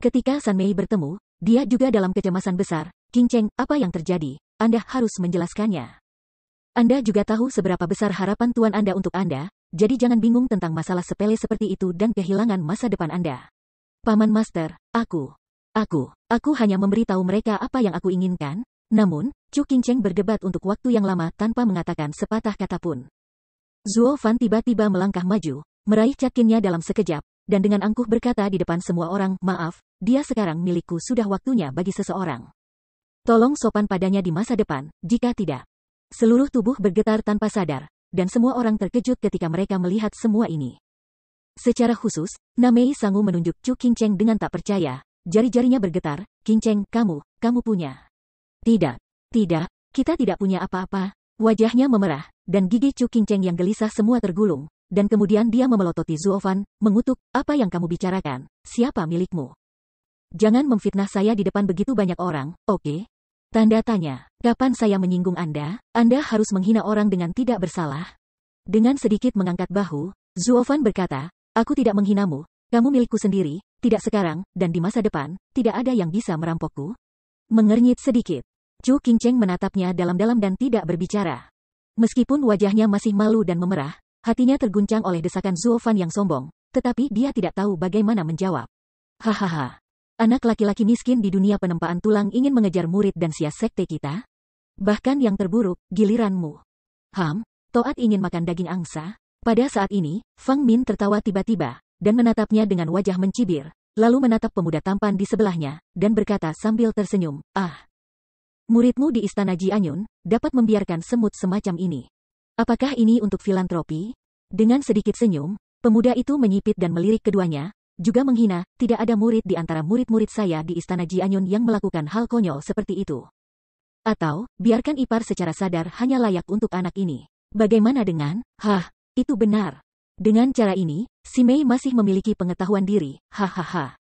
[SPEAKER 1] Ketika San Mei bertemu, dia juga dalam kecemasan besar, King Cheng, apa yang terjadi? Anda harus menjelaskannya. Anda juga tahu seberapa besar harapan tuan Anda untuk Anda, jadi jangan bingung tentang masalah sepele seperti itu dan kehilangan masa depan Anda. Paman Master, aku. Aku, aku hanya memberitahu mereka apa yang aku inginkan, namun, Chu Qingcheng berdebat untuk waktu yang lama tanpa mengatakan sepatah kata pun. Zuo Fan tiba-tiba melangkah maju, meraih catkinnya dalam sekejap, dan dengan angkuh berkata di depan semua orang, maaf, dia sekarang milikku sudah waktunya bagi seseorang. Tolong sopan padanya di masa depan, jika tidak. Seluruh tubuh bergetar tanpa sadar, dan semua orang terkejut ketika mereka melihat semua ini. Secara khusus, Namei Sangu menunjuk Chu Qingcheng dengan tak percaya, Jari-jarinya bergetar, Kinceng, kamu, kamu punya. Tidak, tidak, kita tidak punya apa-apa. Wajahnya memerah, dan gigi Chu Kinceng yang gelisah semua tergulung. Dan kemudian dia memelototi Zuofan, mengutuk, apa yang kamu bicarakan, siapa milikmu? Jangan memfitnah saya di depan begitu banyak orang, oke? Okay? Tanda tanya, kapan saya menyinggung Anda? Anda harus menghina orang dengan tidak bersalah. Dengan sedikit mengangkat bahu, Zuofan berkata, aku tidak menghinamu, kamu milikku sendiri, tidak sekarang, dan di masa depan, tidak ada yang bisa merampokku. Mengernyit sedikit. Chu Qingcheng menatapnya dalam-dalam dan tidak berbicara. Meskipun wajahnya masih malu dan memerah, hatinya terguncang oleh desakan Fan yang sombong, tetapi dia tidak tahu bagaimana menjawab. Hahaha. Anak laki-laki miskin di dunia penempaan tulang ingin mengejar murid dan sia sekte kita? Bahkan yang terburuk, giliranmu. Ham, Toat ingin makan daging angsa? Pada saat ini, Fang Min tertawa tiba-tiba, dan menatapnya dengan wajah mencibir, lalu menatap pemuda tampan di sebelahnya, dan berkata sambil tersenyum, ah. Muridmu di Istana Ji Anyun dapat membiarkan semut semacam ini. Apakah ini untuk filantropi? Dengan sedikit senyum, pemuda itu menyipit dan melirik keduanya, juga menghina, tidak ada murid di antara murid-murid saya di Istana Ji Anyun yang melakukan hal konyol seperti itu. Atau, biarkan Ipar secara sadar hanya layak untuk anak ini. Bagaimana dengan, hah, itu benar. Dengan cara ini, si Mei masih memiliki pengetahuan diri, hahaha.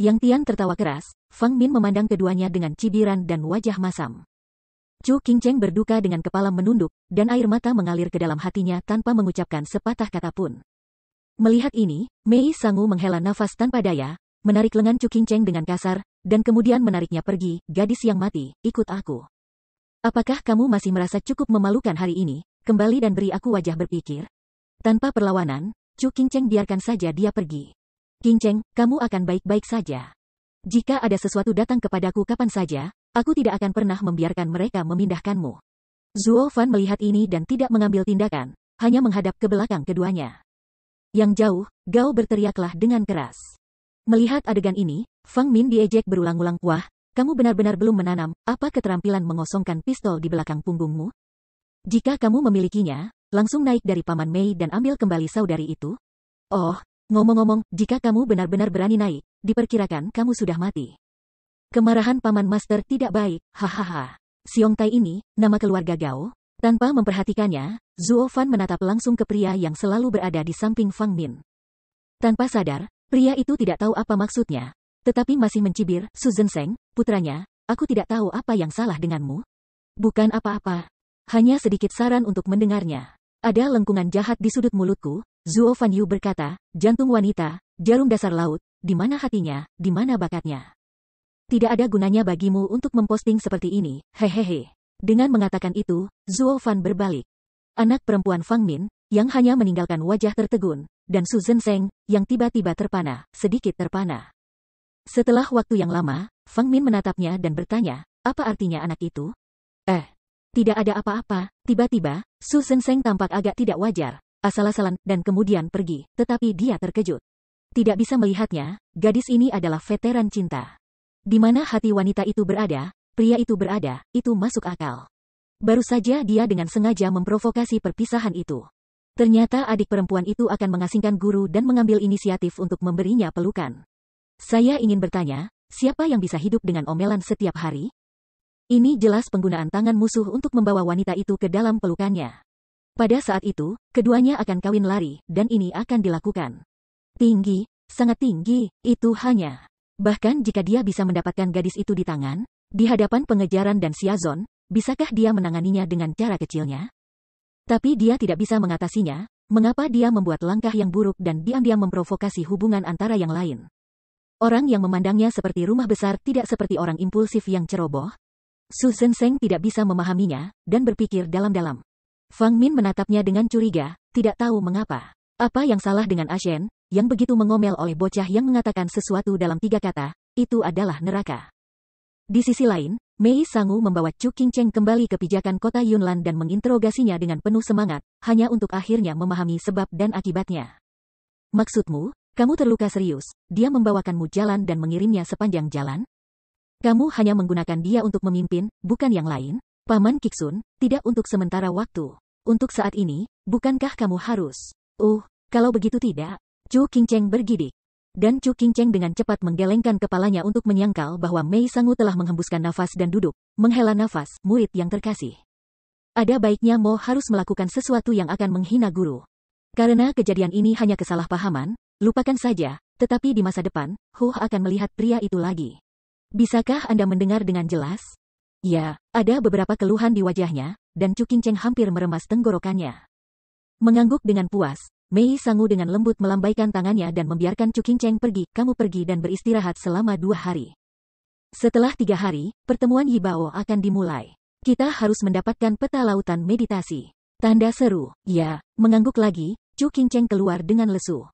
[SPEAKER 1] Yang Tian tertawa keras, Fang Min memandang keduanya dengan cibiran dan wajah masam. Chu King Cheng berduka dengan kepala menunduk, dan air mata mengalir ke dalam hatinya tanpa mengucapkan sepatah kata pun. Melihat ini, Mei Sangu menghela nafas tanpa daya, menarik lengan Chu King Cheng dengan kasar, dan kemudian menariknya pergi, gadis yang mati, ikut aku. Apakah kamu masih merasa cukup memalukan hari ini? Kembali dan beri aku wajah berpikir. Tanpa perlawanan, Cu Kingceng biarkan saja dia pergi. Kingceng, kamu akan baik-baik saja. Jika ada sesuatu datang kepadaku kapan saja, aku tidak akan pernah membiarkan mereka memindahkanmu. Zuo Fan melihat ini dan tidak mengambil tindakan, hanya menghadap ke belakang keduanya. Yang jauh, Gao berteriaklah dengan keras. Melihat adegan ini, Fang Min diejek berulang-ulang, wah, kamu benar-benar belum menanam, apa keterampilan mengosongkan pistol di belakang punggungmu? Jika kamu memilikinya, Langsung naik dari paman Mei dan ambil kembali saudari itu? Oh, ngomong-ngomong, jika kamu benar-benar berani naik, diperkirakan kamu sudah mati. Kemarahan paman master tidak baik, hahaha. Siong Tai ini, nama keluarga Gao. Tanpa memperhatikannya, Zuo Fan menatap langsung ke pria yang selalu berada di samping Fang Min. Tanpa sadar, pria itu tidak tahu apa maksudnya. Tetapi masih mencibir, Susan Seng, putranya, aku tidak tahu apa yang salah denganmu. Bukan apa-apa. Hanya sedikit saran untuk mendengarnya. Ada lengkungan jahat di sudut mulutku, Zuo Fan Yu berkata, jantung wanita, jarum dasar laut, di mana hatinya, di mana bakatnya. Tidak ada gunanya bagimu untuk memposting seperti ini, hehehe. Dengan mengatakan itu, Zuo Fan berbalik. Anak perempuan Fang Min, yang hanya meninggalkan wajah tertegun, dan Susan Seng, yang tiba-tiba terpana, sedikit terpana. Setelah waktu yang lama, Fang Min menatapnya dan bertanya, apa artinya anak itu? Eh, tidak ada apa-apa, tiba-tiba, Su Seng Seng tampak agak tidak wajar, asal-asalan, dan kemudian pergi, tetapi dia terkejut. Tidak bisa melihatnya, gadis ini adalah veteran cinta. Di mana hati wanita itu berada, pria itu berada, itu masuk akal. Baru saja dia dengan sengaja memprovokasi perpisahan itu. Ternyata adik perempuan itu akan mengasingkan guru dan mengambil inisiatif untuk memberinya pelukan. Saya ingin bertanya, siapa yang bisa hidup dengan omelan setiap hari? Ini jelas penggunaan tangan musuh untuk membawa wanita itu ke dalam pelukannya. Pada saat itu, keduanya akan kawin lari, dan ini akan dilakukan. Tinggi, sangat tinggi, itu hanya. Bahkan jika dia bisa mendapatkan gadis itu di tangan, di hadapan pengejaran dan Siazon, bisakah dia menanganinya dengan cara kecilnya? Tapi dia tidak bisa mengatasinya, mengapa dia membuat langkah yang buruk dan diam-diam memprovokasi hubungan antara yang lain. Orang yang memandangnya seperti rumah besar tidak seperti orang impulsif yang ceroboh, Su Seng Seng tidak bisa memahaminya, dan berpikir dalam-dalam. Fang Min menatapnya dengan curiga, tidak tahu mengapa. Apa yang salah dengan Ashen, yang begitu mengomel oleh bocah yang mengatakan sesuatu dalam tiga kata, itu adalah neraka. Di sisi lain, Mei Sangu membawa Chu King Cheng kembali ke pijakan kota Yunlan dan menginterogasinya dengan penuh semangat, hanya untuk akhirnya memahami sebab dan akibatnya. Maksudmu, kamu terluka serius, dia membawakanmu jalan dan mengirimnya sepanjang jalan? Kamu hanya menggunakan dia untuk memimpin, bukan yang lain. Paman Kiksun, tidak untuk sementara waktu. Untuk saat ini, bukankah kamu harus? Oh, kalau begitu tidak. Chu Qingcheng bergidik. Dan Chu Qingcheng dengan cepat menggelengkan kepalanya untuk menyangkal bahwa Mei Sangu telah menghembuskan nafas dan duduk, menghela nafas, murid yang terkasih. Ada baiknya Mo harus melakukan sesuatu yang akan menghina guru. Karena kejadian ini hanya kesalahpahaman, lupakan saja, tetapi di masa depan, Hu akan melihat pria itu lagi. Bisakah Anda mendengar dengan jelas? Ya, ada beberapa keluhan di wajahnya, dan Cukin Cheng hampir meremas tenggorokannya. Mengangguk dengan puas, Mei Sangu dengan lembut melambaikan tangannya dan membiarkan Cukin Cheng pergi, kamu pergi dan beristirahat selama dua hari. Setelah tiga hari, pertemuan Yibao akan dimulai. Kita harus mendapatkan peta lautan meditasi. Tanda seru, ya, mengangguk lagi, Cukin Cheng keluar dengan lesu.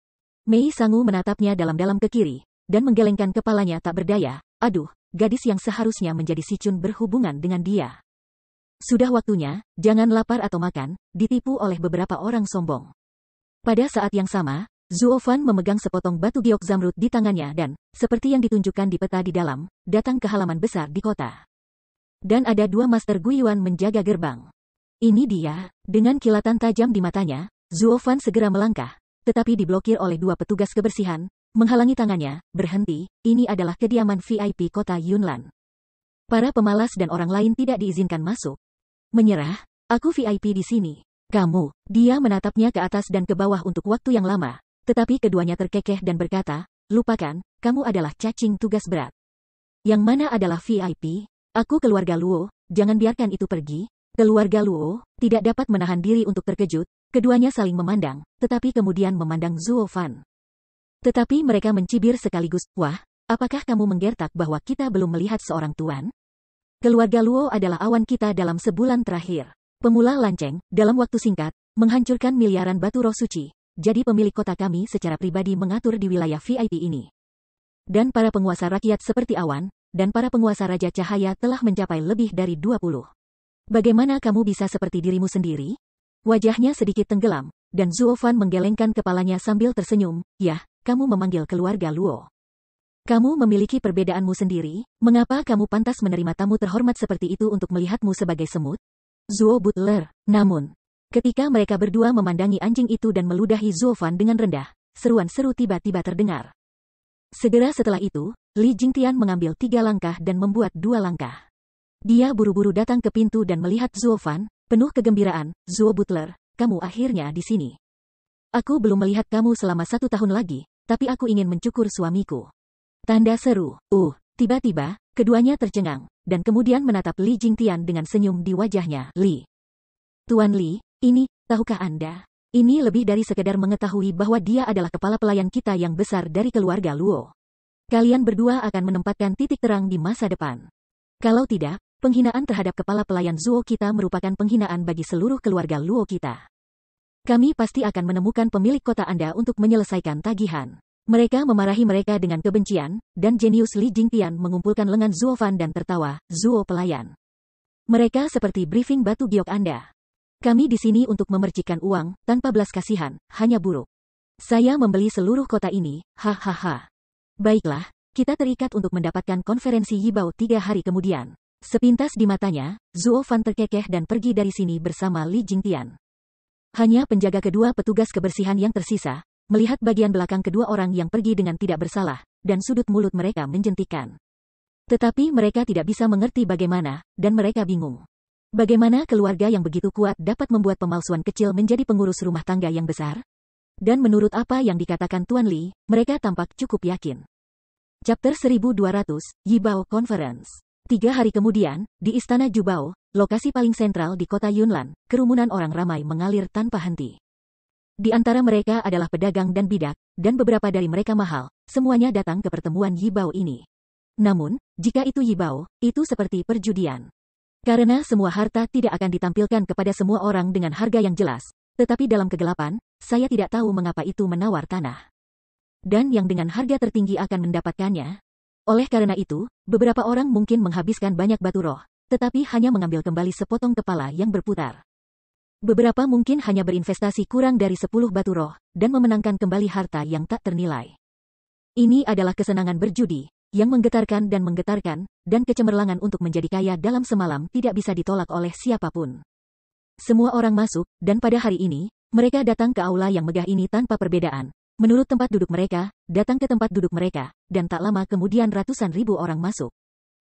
[SPEAKER 1] Mei Sangu menatapnya dalam-dalam ke kiri, dan menggelengkan kepalanya tak berdaya, Aduh, gadis yang seharusnya menjadi si Chun berhubungan dengan dia. Sudah waktunya, jangan lapar atau makan, ditipu oleh beberapa orang sombong. Pada saat yang sama, Zuo memegang sepotong batu giok zamrud di tangannya dan, seperti yang ditunjukkan di peta di dalam, datang ke halaman besar di kota. Dan ada dua Master Guiyuan menjaga gerbang. Ini dia, dengan kilatan tajam di matanya, Zuo segera melangkah, tetapi diblokir oleh dua petugas kebersihan, Menghalangi tangannya, berhenti, ini adalah kediaman VIP kota Yunlan. Para pemalas dan orang lain tidak diizinkan masuk. Menyerah, aku VIP di sini. Kamu, dia menatapnya ke atas dan ke bawah untuk waktu yang lama. Tetapi keduanya terkekeh dan berkata, lupakan, kamu adalah cacing tugas berat. Yang mana adalah VIP? Aku keluarga Luo, jangan biarkan itu pergi. Keluarga Luo, tidak dapat menahan diri untuk terkejut, keduanya saling memandang, tetapi kemudian memandang Zuo Fan. Tetapi mereka mencibir sekaligus, wah, apakah kamu menggertak bahwa kita belum melihat seorang tuan? Keluarga Luo adalah awan kita dalam sebulan terakhir. Pemula lanceng, dalam waktu singkat, menghancurkan miliaran batu roh suci. Jadi pemilik kota kami secara pribadi mengatur di wilayah VIP ini. Dan para penguasa rakyat seperti Awan, dan para penguasa Raja Cahaya telah mencapai lebih dari 20. Bagaimana kamu bisa seperti dirimu sendiri? Wajahnya sedikit tenggelam, dan Zuofan menggelengkan kepalanya sambil tersenyum, Yah, kamu memanggil keluarga Luo. Kamu memiliki perbedaanmu sendiri, mengapa kamu pantas menerima tamu terhormat seperti itu untuk melihatmu sebagai semut? Zuo Butler, namun, ketika mereka berdua memandangi anjing itu dan meludahi Zuo Fan dengan rendah, seruan seru tiba-tiba terdengar. Segera setelah itu, Li Jingtian mengambil tiga langkah dan membuat dua langkah. Dia buru-buru datang ke pintu dan melihat Zuo Fan, penuh kegembiraan, Zuo Butler, kamu akhirnya di sini. Aku belum melihat kamu selama satu tahun lagi, tapi aku ingin mencukur suamiku. Tanda seru, uh, tiba-tiba, keduanya tercengang, dan kemudian menatap Li Jingtian dengan senyum di wajahnya, Li. Tuan Li, ini, tahukah Anda? Ini lebih dari sekedar mengetahui bahwa dia adalah kepala pelayan kita yang besar dari keluarga Luo. Kalian berdua akan menempatkan titik terang di masa depan. Kalau tidak, penghinaan terhadap kepala pelayan Zuo kita merupakan penghinaan bagi seluruh keluarga Luo kita. Kami pasti akan menemukan pemilik kota Anda untuk menyelesaikan tagihan. Mereka memarahi mereka dengan kebencian, dan jenius Li Jingtian mengumpulkan lengan Zuo Fan dan tertawa, Zuo pelayan. Mereka seperti briefing batu giok Anda. Kami di sini untuk memercikan uang, tanpa belas kasihan, hanya buruk. Saya membeli seluruh kota ini, hahaha. Baiklah, kita terikat untuk mendapatkan konferensi Yibao tiga hari kemudian. Sepintas di matanya, Zuo Fan terkekeh dan pergi dari sini bersama Li Jingtian. Hanya penjaga kedua petugas kebersihan yang tersisa, melihat bagian belakang kedua orang yang pergi dengan tidak bersalah, dan sudut mulut mereka menjentikan. Tetapi mereka tidak bisa mengerti bagaimana, dan mereka bingung. Bagaimana keluarga yang begitu kuat dapat membuat pemalsuan kecil menjadi pengurus rumah tangga yang besar? Dan menurut apa yang dikatakan Tuan Li, mereka tampak cukup yakin. Chapter 1200, Yibao Conference Tiga hari kemudian, di Istana Jubao, lokasi paling sentral di kota Yunlan, kerumunan orang ramai mengalir tanpa henti. Di antara mereka adalah pedagang dan bidak, dan beberapa dari mereka mahal, semuanya datang ke pertemuan Yibao ini. Namun, jika itu Yibao, itu seperti perjudian. Karena semua harta tidak akan ditampilkan kepada semua orang dengan harga yang jelas, tetapi dalam kegelapan, saya tidak tahu mengapa itu menawar tanah. Dan yang dengan harga tertinggi akan mendapatkannya. Oleh karena itu, Beberapa orang mungkin menghabiskan banyak batu roh, tetapi hanya mengambil kembali sepotong kepala yang berputar. Beberapa mungkin hanya berinvestasi kurang dari 10 batu roh, dan memenangkan kembali harta yang tak ternilai. Ini adalah kesenangan berjudi, yang menggetarkan dan menggetarkan, dan kecemerlangan untuk menjadi kaya dalam semalam tidak bisa ditolak oleh siapapun. Semua orang masuk, dan pada hari ini, mereka datang ke aula yang megah ini tanpa perbedaan, Menurut tempat duduk mereka, datang ke tempat duduk mereka, dan tak lama kemudian ratusan ribu orang masuk.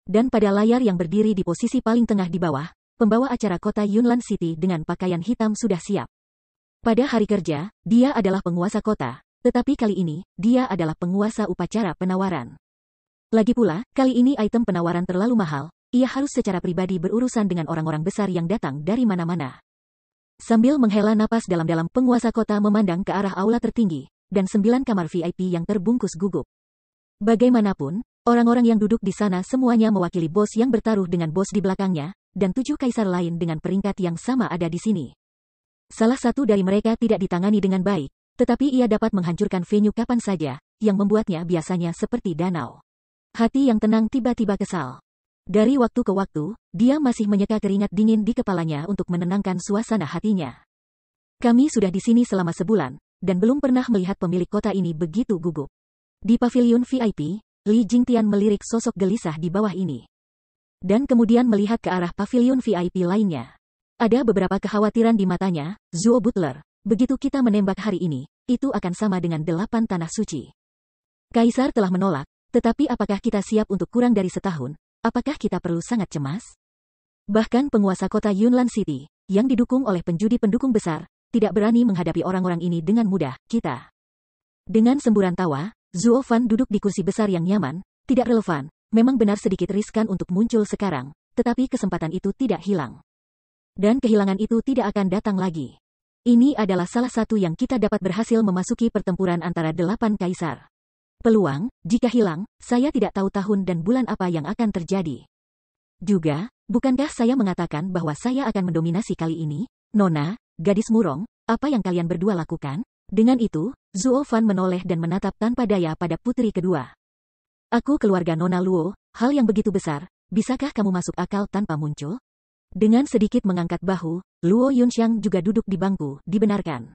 [SPEAKER 1] Dan pada layar yang berdiri di posisi paling tengah di bawah, pembawa acara kota Yunlan City dengan pakaian hitam sudah siap. Pada hari kerja, dia adalah penguasa kota, tetapi kali ini, dia adalah penguasa upacara penawaran. Lagi pula, kali ini item penawaran terlalu mahal, ia harus secara pribadi berurusan dengan orang-orang besar yang datang dari mana-mana. Sambil menghela napas dalam-dalam penguasa kota memandang ke arah aula tertinggi, dan sembilan kamar VIP yang terbungkus gugup. Bagaimanapun, orang-orang yang duduk di sana semuanya mewakili bos yang bertaruh dengan bos di belakangnya, dan tujuh kaisar lain dengan peringkat yang sama ada di sini. Salah satu dari mereka tidak ditangani dengan baik, tetapi ia dapat menghancurkan venue kapan saja, yang membuatnya biasanya seperti danau. Hati yang tenang tiba-tiba kesal. Dari waktu ke waktu, dia masih menyeka keringat dingin di kepalanya untuk menenangkan suasana hatinya. Kami sudah di sini selama sebulan, dan belum pernah melihat pemilik kota ini begitu gugup. Di pavilion VIP, Li Jingtian melirik sosok gelisah di bawah ini. Dan kemudian melihat ke arah pavilion VIP lainnya. Ada beberapa kekhawatiran di matanya, Zuo Butler. Begitu kita menembak hari ini, itu akan sama dengan delapan tanah suci. Kaisar telah menolak, tetapi apakah kita siap untuk kurang dari setahun? Apakah kita perlu sangat cemas? Bahkan penguasa kota Yunlan City, yang didukung oleh penjudi pendukung besar, tidak berani menghadapi orang-orang ini dengan mudah, kita. Dengan semburan tawa, Zuo Fan duduk di kursi besar yang nyaman, tidak relevan, memang benar sedikit riskan untuk muncul sekarang, tetapi kesempatan itu tidak hilang. Dan kehilangan itu tidak akan datang lagi. Ini adalah salah satu yang kita dapat berhasil memasuki pertempuran antara delapan kaisar. Peluang, jika hilang, saya tidak tahu tahun dan bulan apa yang akan terjadi. Juga, bukankah saya mengatakan bahwa saya akan mendominasi kali ini? Nona, Gadis murong, apa yang kalian berdua lakukan? Dengan itu, Zuo Fan menoleh dan menatap tanpa daya pada putri kedua. Aku keluarga Nona Luo, hal yang begitu besar, bisakah kamu masuk akal tanpa muncul? Dengan sedikit mengangkat bahu, Luo Yunxiang juga duduk di bangku, dibenarkan.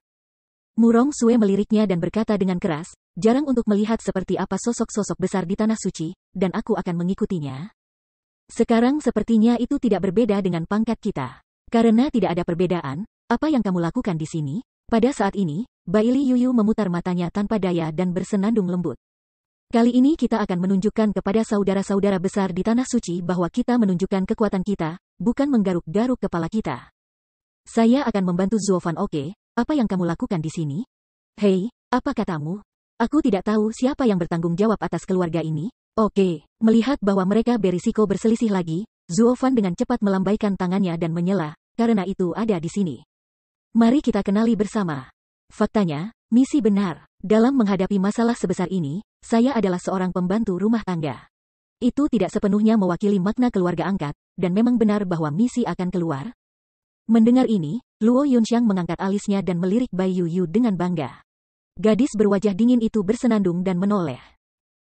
[SPEAKER 1] Murong Sue meliriknya dan berkata dengan keras, jarang untuk melihat seperti apa sosok-sosok besar di Tanah Suci, dan aku akan mengikutinya. Sekarang sepertinya itu tidak berbeda dengan pangkat kita. Karena tidak ada perbedaan, apa yang kamu lakukan di sini? Pada saat ini, Baili Yuyu memutar matanya tanpa daya dan bersenandung lembut. Kali ini kita akan menunjukkan kepada saudara-saudara besar di Tanah Suci bahwa kita menunjukkan kekuatan kita, bukan menggaruk-garuk kepala kita. Saya akan membantu Zuofan Oke, apa yang kamu lakukan di sini? Hei, apa katamu? Aku tidak tahu siapa yang bertanggung jawab atas keluarga ini. Oke, melihat bahwa mereka berisiko berselisih lagi, Zuofan dengan cepat melambaikan tangannya dan menyela, karena itu ada di sini. Mari kita kenali bersama. Faktanya, misi benar. Dalam menghadapi masalah sebesar ini, saya adalah seorang pembantu rumah tangga. Itu tidak sepenuhnya mewakili makna keluarga angkat, dan memang benar bahwa misi akan keluar. Mendengar ini, Luo Yunxiang mengangkat alisnya dan melirik Bai Yuyu dengan bangga. Gadis berwajah dingin itu bersenandung dan menoleh.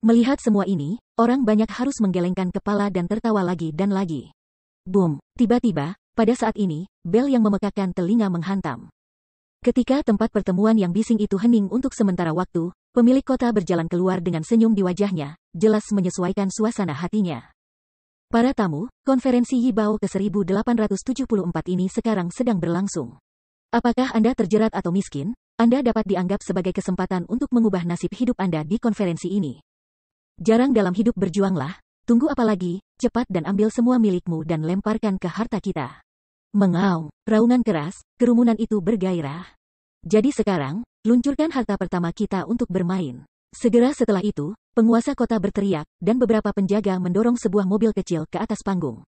[SPEAKER 1] Melihat semua ini, orang banyak harus menggelengkan kepala dan tertawa lagi dan lagi. Boom, tiba-tiba, pada saat ini, bel yang memekakan telinga menghantam. Ketika tempat pertemuan yang bising itu hening untuk sementara waktu, pemilik kota berjalan keluar dengan senyum di wajahnya, jelas menyesuaikan suasana hatinya. Para tamu, konferensi Yibao ke-1874 ini sekarang sedang berlangsung. Apakah Anda terjerat atau miskin? Anda dapat dianggap sebagai kesempatan untuk mengubah nasib hidup Anda di konferensi ini. Jarang dalam hidup berjuanglah, tunggu apalagi, cepat dan ambil semua milikmu dan lemparkan ke harta kita. Mengaum, raungan keras, kerumunan itu bergairah. Jadi sekarang, luncurkan harta pertama kita untuk bermain. Segera setelah itu, penguasa kota berteriak, dan beberapa penjaga mendorong sebuah mobil kecil ke atas panggung.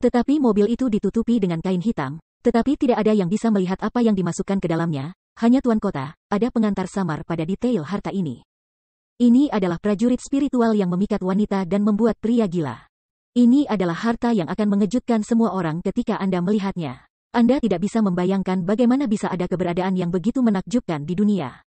[SPEAKER 1] Tetapi mobil itu ditutupi dengan kain hitam, tetapi tidak ada yang bisa melihat apa yang dimasukkan ke dalamnya, hanya tuan kota, ada pengantar samar pada detail harta ini. Ini adalah prajurit spiritual yang memikat wanita dan membuat pria gila. Ini adalah harta yang akan mengejutkan semua orang ketika Anda melihatnya. Anda tidak bisa membayangkan bagaimana bisa ada keberadaan yang begitu menakjubkan di dunia.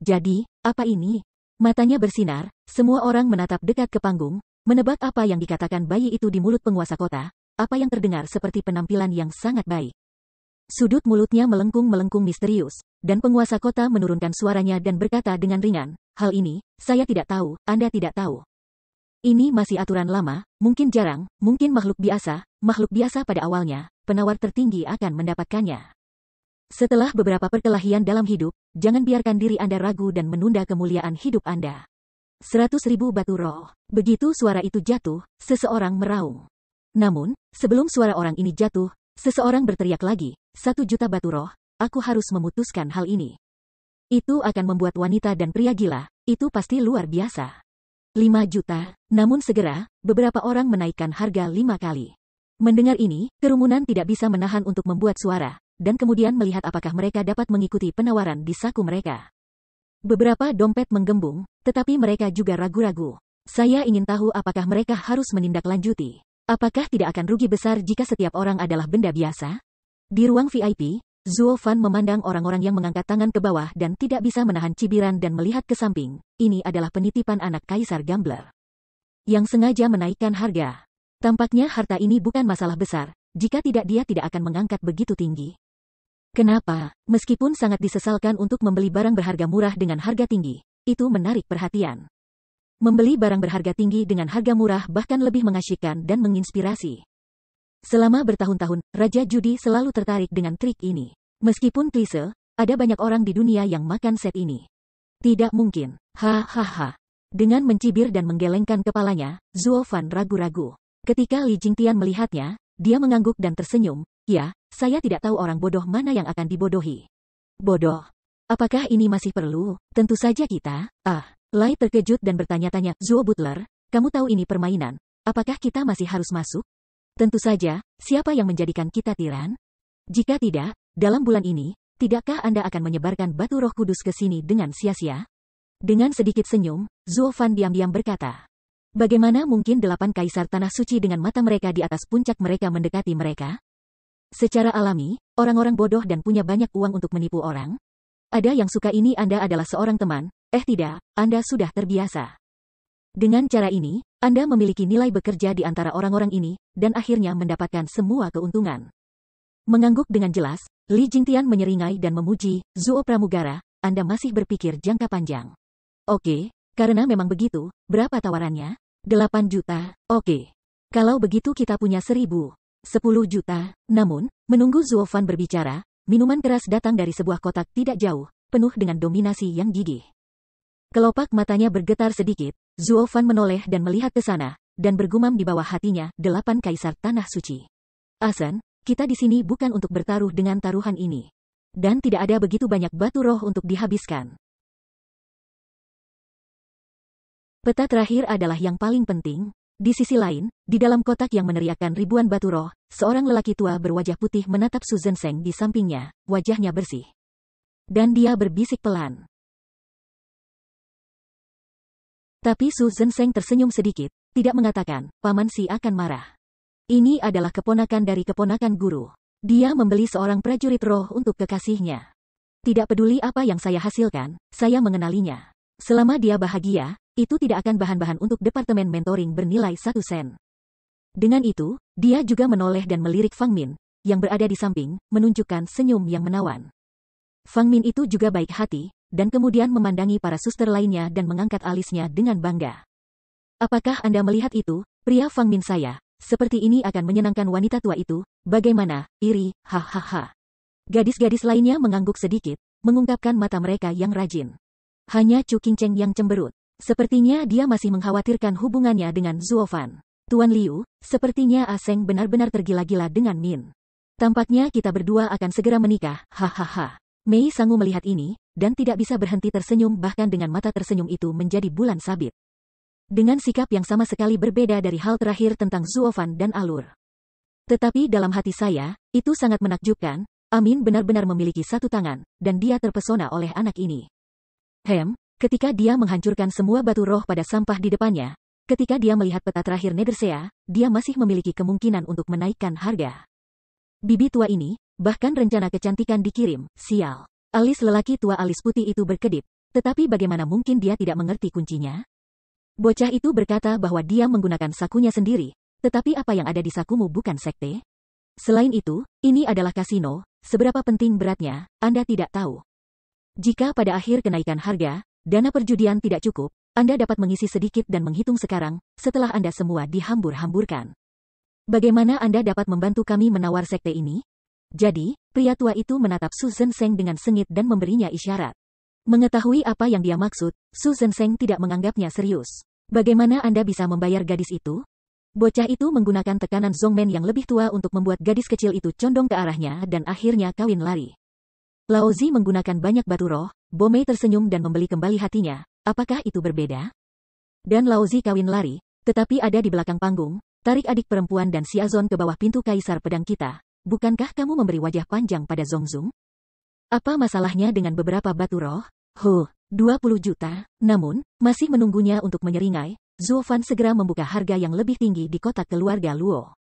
[SPEAKER 1] Jadi, apa ini? Matanya bersinar, semua orang menatap dekat ke panggung, menebak apa yang dikatakan bayi itu di mulut penguasa kota, apa yang terdengar seperti penampilan yang sangat baik. Sudut mulutnya melengkung-melengkung misterius, dan penguasa kota menurunkan suaranya dan berkata dengan ringan, hal ini, saya tidak tahu, Anda tidak tahu. Ini masih aturan lama, mungkin jarang, mungkin makhluk biasa, makhluk biasa pada awalnya, penawar tertinggi akan mendapatkannya. Setelah beberapa perkelahian dalam hidup, jangan biarkan diri Anda ragu dan menunda kemuliaan hidup Anda. Seratus ribu batu roh. Begitu suara itu jatuh, seseorang meraung. Namun, sebelum suara orang ini jatuh, seseorang berteriak lagi, satu juta batu roh, aku harus memutuskan hal ini. Itu akan membuat wanita dan pria gila, itu pasti luar biasa. 5 juta, namun segera, beberapa orang menaikkan harga lima kali. Mendengar ini, kerumunan tidak bisa menahan untuk membuat suara, dan kemudian melihat apakah mereka dapat mengikuti penawaran di saku mereka. Beberapa dompet menggembung, tetapi mereka juga ragu-ragu. Saya ingin tahu apakah mereka harus menindaklanjuti. Apakah tidak akan rugi besar jika setiap orang adalah benda biasa? Di ruang VIP, Zuo Fan memandang orang-orang yang mengangkat tangan ke bawah dan tidak bisa menahan cibiran dan melihat ke samping. Ini adalah penitipan anak Kaisar Gambler. Yang sengaja menaikkan harga. Tampaknya harta ini bukan masalah besar, jika tidak dia tidak akan mengangkat begitu tinggi. Kenapa? Meskipun sangat disesalkan untuk membeli barang berharga murah dengan harga tinggi, itu menarik perhatian. Membeli barang berharga tinggi dengan harga murah bahkan lebih mengasyikkan dan menginspirasi. Selama bertahun-tahun, Raja Judi selalu tertarik dengan trik ini. Meskipun klise, ada banyak orang di dunia yang makan set ini. Tidak mungkin. Hahaha. Dengan mencibir dan menggelengkan kepalanya, Zuo Fan ragu-ragu. Ketika Li Jingtian melihatnya, dia mengangguk dan tersenyum. Ya, saya tidak tahu orang bodoh mana yang akan dibodohi. Bodoh. Apakah ini masih perlu? Tentu saja kita. Ah, Lai terkejut dan bertanya-tanya, Zuo Butler, kamu tahu ini permainan. Apakah kita masih harus masuk? Tentu saja, siapa yang menjadikan kita tiran? Jika tidak, dalam bulan ini, tidakkah Anda akan menyebarkan batu roh kudus ke sini dengan sia-sia? Dengan sedikit senyum, Fan diam-diam berkata. Bagaimana mungkin delapan kaisar tanah suci dengan mata mereka di atas puncak mereka mendekati mereka? Secara alami, orang-orang bodoh dan punya banyak uang untuk menipu orang. Ada yang suka ini Anda adalah seorang teman, eh tidak, Anda sudah terbiasa. Dengan cara ini, anda memiliki nilai bekerja di antara orang-orang ini, dan akhirnya mendapatkan semua keuntungan. Mengangguk dengan jelas, Li Jingtian menyeringai dan memuji, Zuo Pramugara, Anda masih berpikir jangka panjang. Oke, karena memang begitu, berapa tawarannya? 8 juta, oke. Kalau begitu kita punya seribu. sepuluh juta. Namun, menunggu Zuo Fan berbicara, minuman keras datang dari sebuah kotak tidak jauh, penuh dengan dominasi yang gigih. Kelopak matanya bergetar sedikit, Zuo Fan menoleh dan melihat ke sana, dan bergumam di bawah hatinya, delapan kaisar tanah suci. Asan, kita di sini bukan untuk bertaruh dengan taruhan ini. Dan tidak ada begitu banyak batu roh untuk dihabiskan. Peta terakhir adalah yang paling penting. Di sisi lain, di dalam kotak yang meneriakkan ribuan batu roh, seorang lelaki tua berwajah putih menatap Susan Seng di sampingnya, wajahnya bersih. Dan dia berbisik pelan. Tapi Su Zenseng tersenyum sedikit, tidak mengatakan, Paman Si akan marah. Ini adalah keponakan dari keponakan guru. Dia membeli seorang prajurit roh untuk kekasihnya. Tidak peduli apa yang saya hasilkan, saya mengenalinya. Selama dia bahagia, itu tidak akan bahan-bahan untuk departemen mentoring bernilai satu sen. Dengan itu, dia juga menoleh dan melirik Fang Min, yang berada di samping, menunjukkan senyum yang menawan. Fang Min itu juga baik hati, dan kemudian memandangi para suster lainnya dan mengangkat alisnya dengan bangga. Apakah Anda melihat itu, pria Fang Min saya? Seperti ini akan menyenangkan wanita tua itu, bagaimana, iri, hahaha. Gadis-gadis lainnya mengangguk sedikit, mengungkapkan mata mereka yang rajin. Hanya Chu King Cheng yang cemberut. Sepertinya dia masih mengkhawatirkan hubungannya dengan Fan. Tuan Liu, sepertinya Aseng benar-benar tergila-gila dengan Min. Tampaknya kita berdua akan segera menikah, hahaha. Mei Sangu melihat ini, dan tidak bisa berhenti tersenyum bahkan dengan mata tersenyum itu menjadi bulan sabit. Dengan sikap yang sama sekali berbeda dari hal terakhir tentang Zuofan dan Alur. Tetapi dalam hati saya, itu sangat menakjubkan, Amin benar-benar memiliki satu tangan, dan dia terpesona oleh anak ini. Hem, ketika dia menghancurkan semua batu roh pada sampah di depannya, ketika dia melihat peta terakhir Nedersea, dia masih memiliki kemungkinan untuk menaikkan harga. Bibi tua ini, Bahkan rencana kecantikan dikirim, sial. Alis lelaki tua alis putih itu berkedip. Tetapi bagaimana mungkin dia tidak mengerti kuncinya? Bocah itu berkata bahwa dia menggunakan sakunya sendiri. Tetapi apa yang ada di sakumu bukan sekte? Selain itu, ini adalah kasino, seberapa penting beratnya, Anda tidak tahu. Jika pada akhir kenaikan harga, dana perjudian tidak cukup, Anda dapat mengisi sedikit dan menghitung sekarang, setelah Anda semua dihambur-hamburkan. Bagaimana Anda dapat membantu kami menawar sekte ini? Jadi, pria tua itu menatap Susan Seng dengan sengit dan memberinya isyarat. Mengetahui apa yang dia maksud, Susan Seng tidak menganggapnya serius. Bagaimana Anda bisa membayar gadis itu? Bocah itu menggunakan tekanan Zongmen yang lebih tua untuk membuat gadis kecil itu condong ke arahnya dan akhirnya kawin lari. Laozi menggunakan banyak batu roh, Bomei tersenyum dan membeli kembali hatinya. Apakah itu berbeda? Dan Laozi kawin lari, tetapi ada di belakang panggung, tarik adik perempuan dan si Azon ke bawah pintu kaisar pedang kita. Bukankah kamu memberi wajah panjang pada Zongzong? Apa masalahnya dengan beberapa batu roh? Huh, 20 juta. Namun, masih menunggunya untuk menyeringai, Zuo Fan segera membuka harga yang lebih tinggi di kotak keluarga Luo.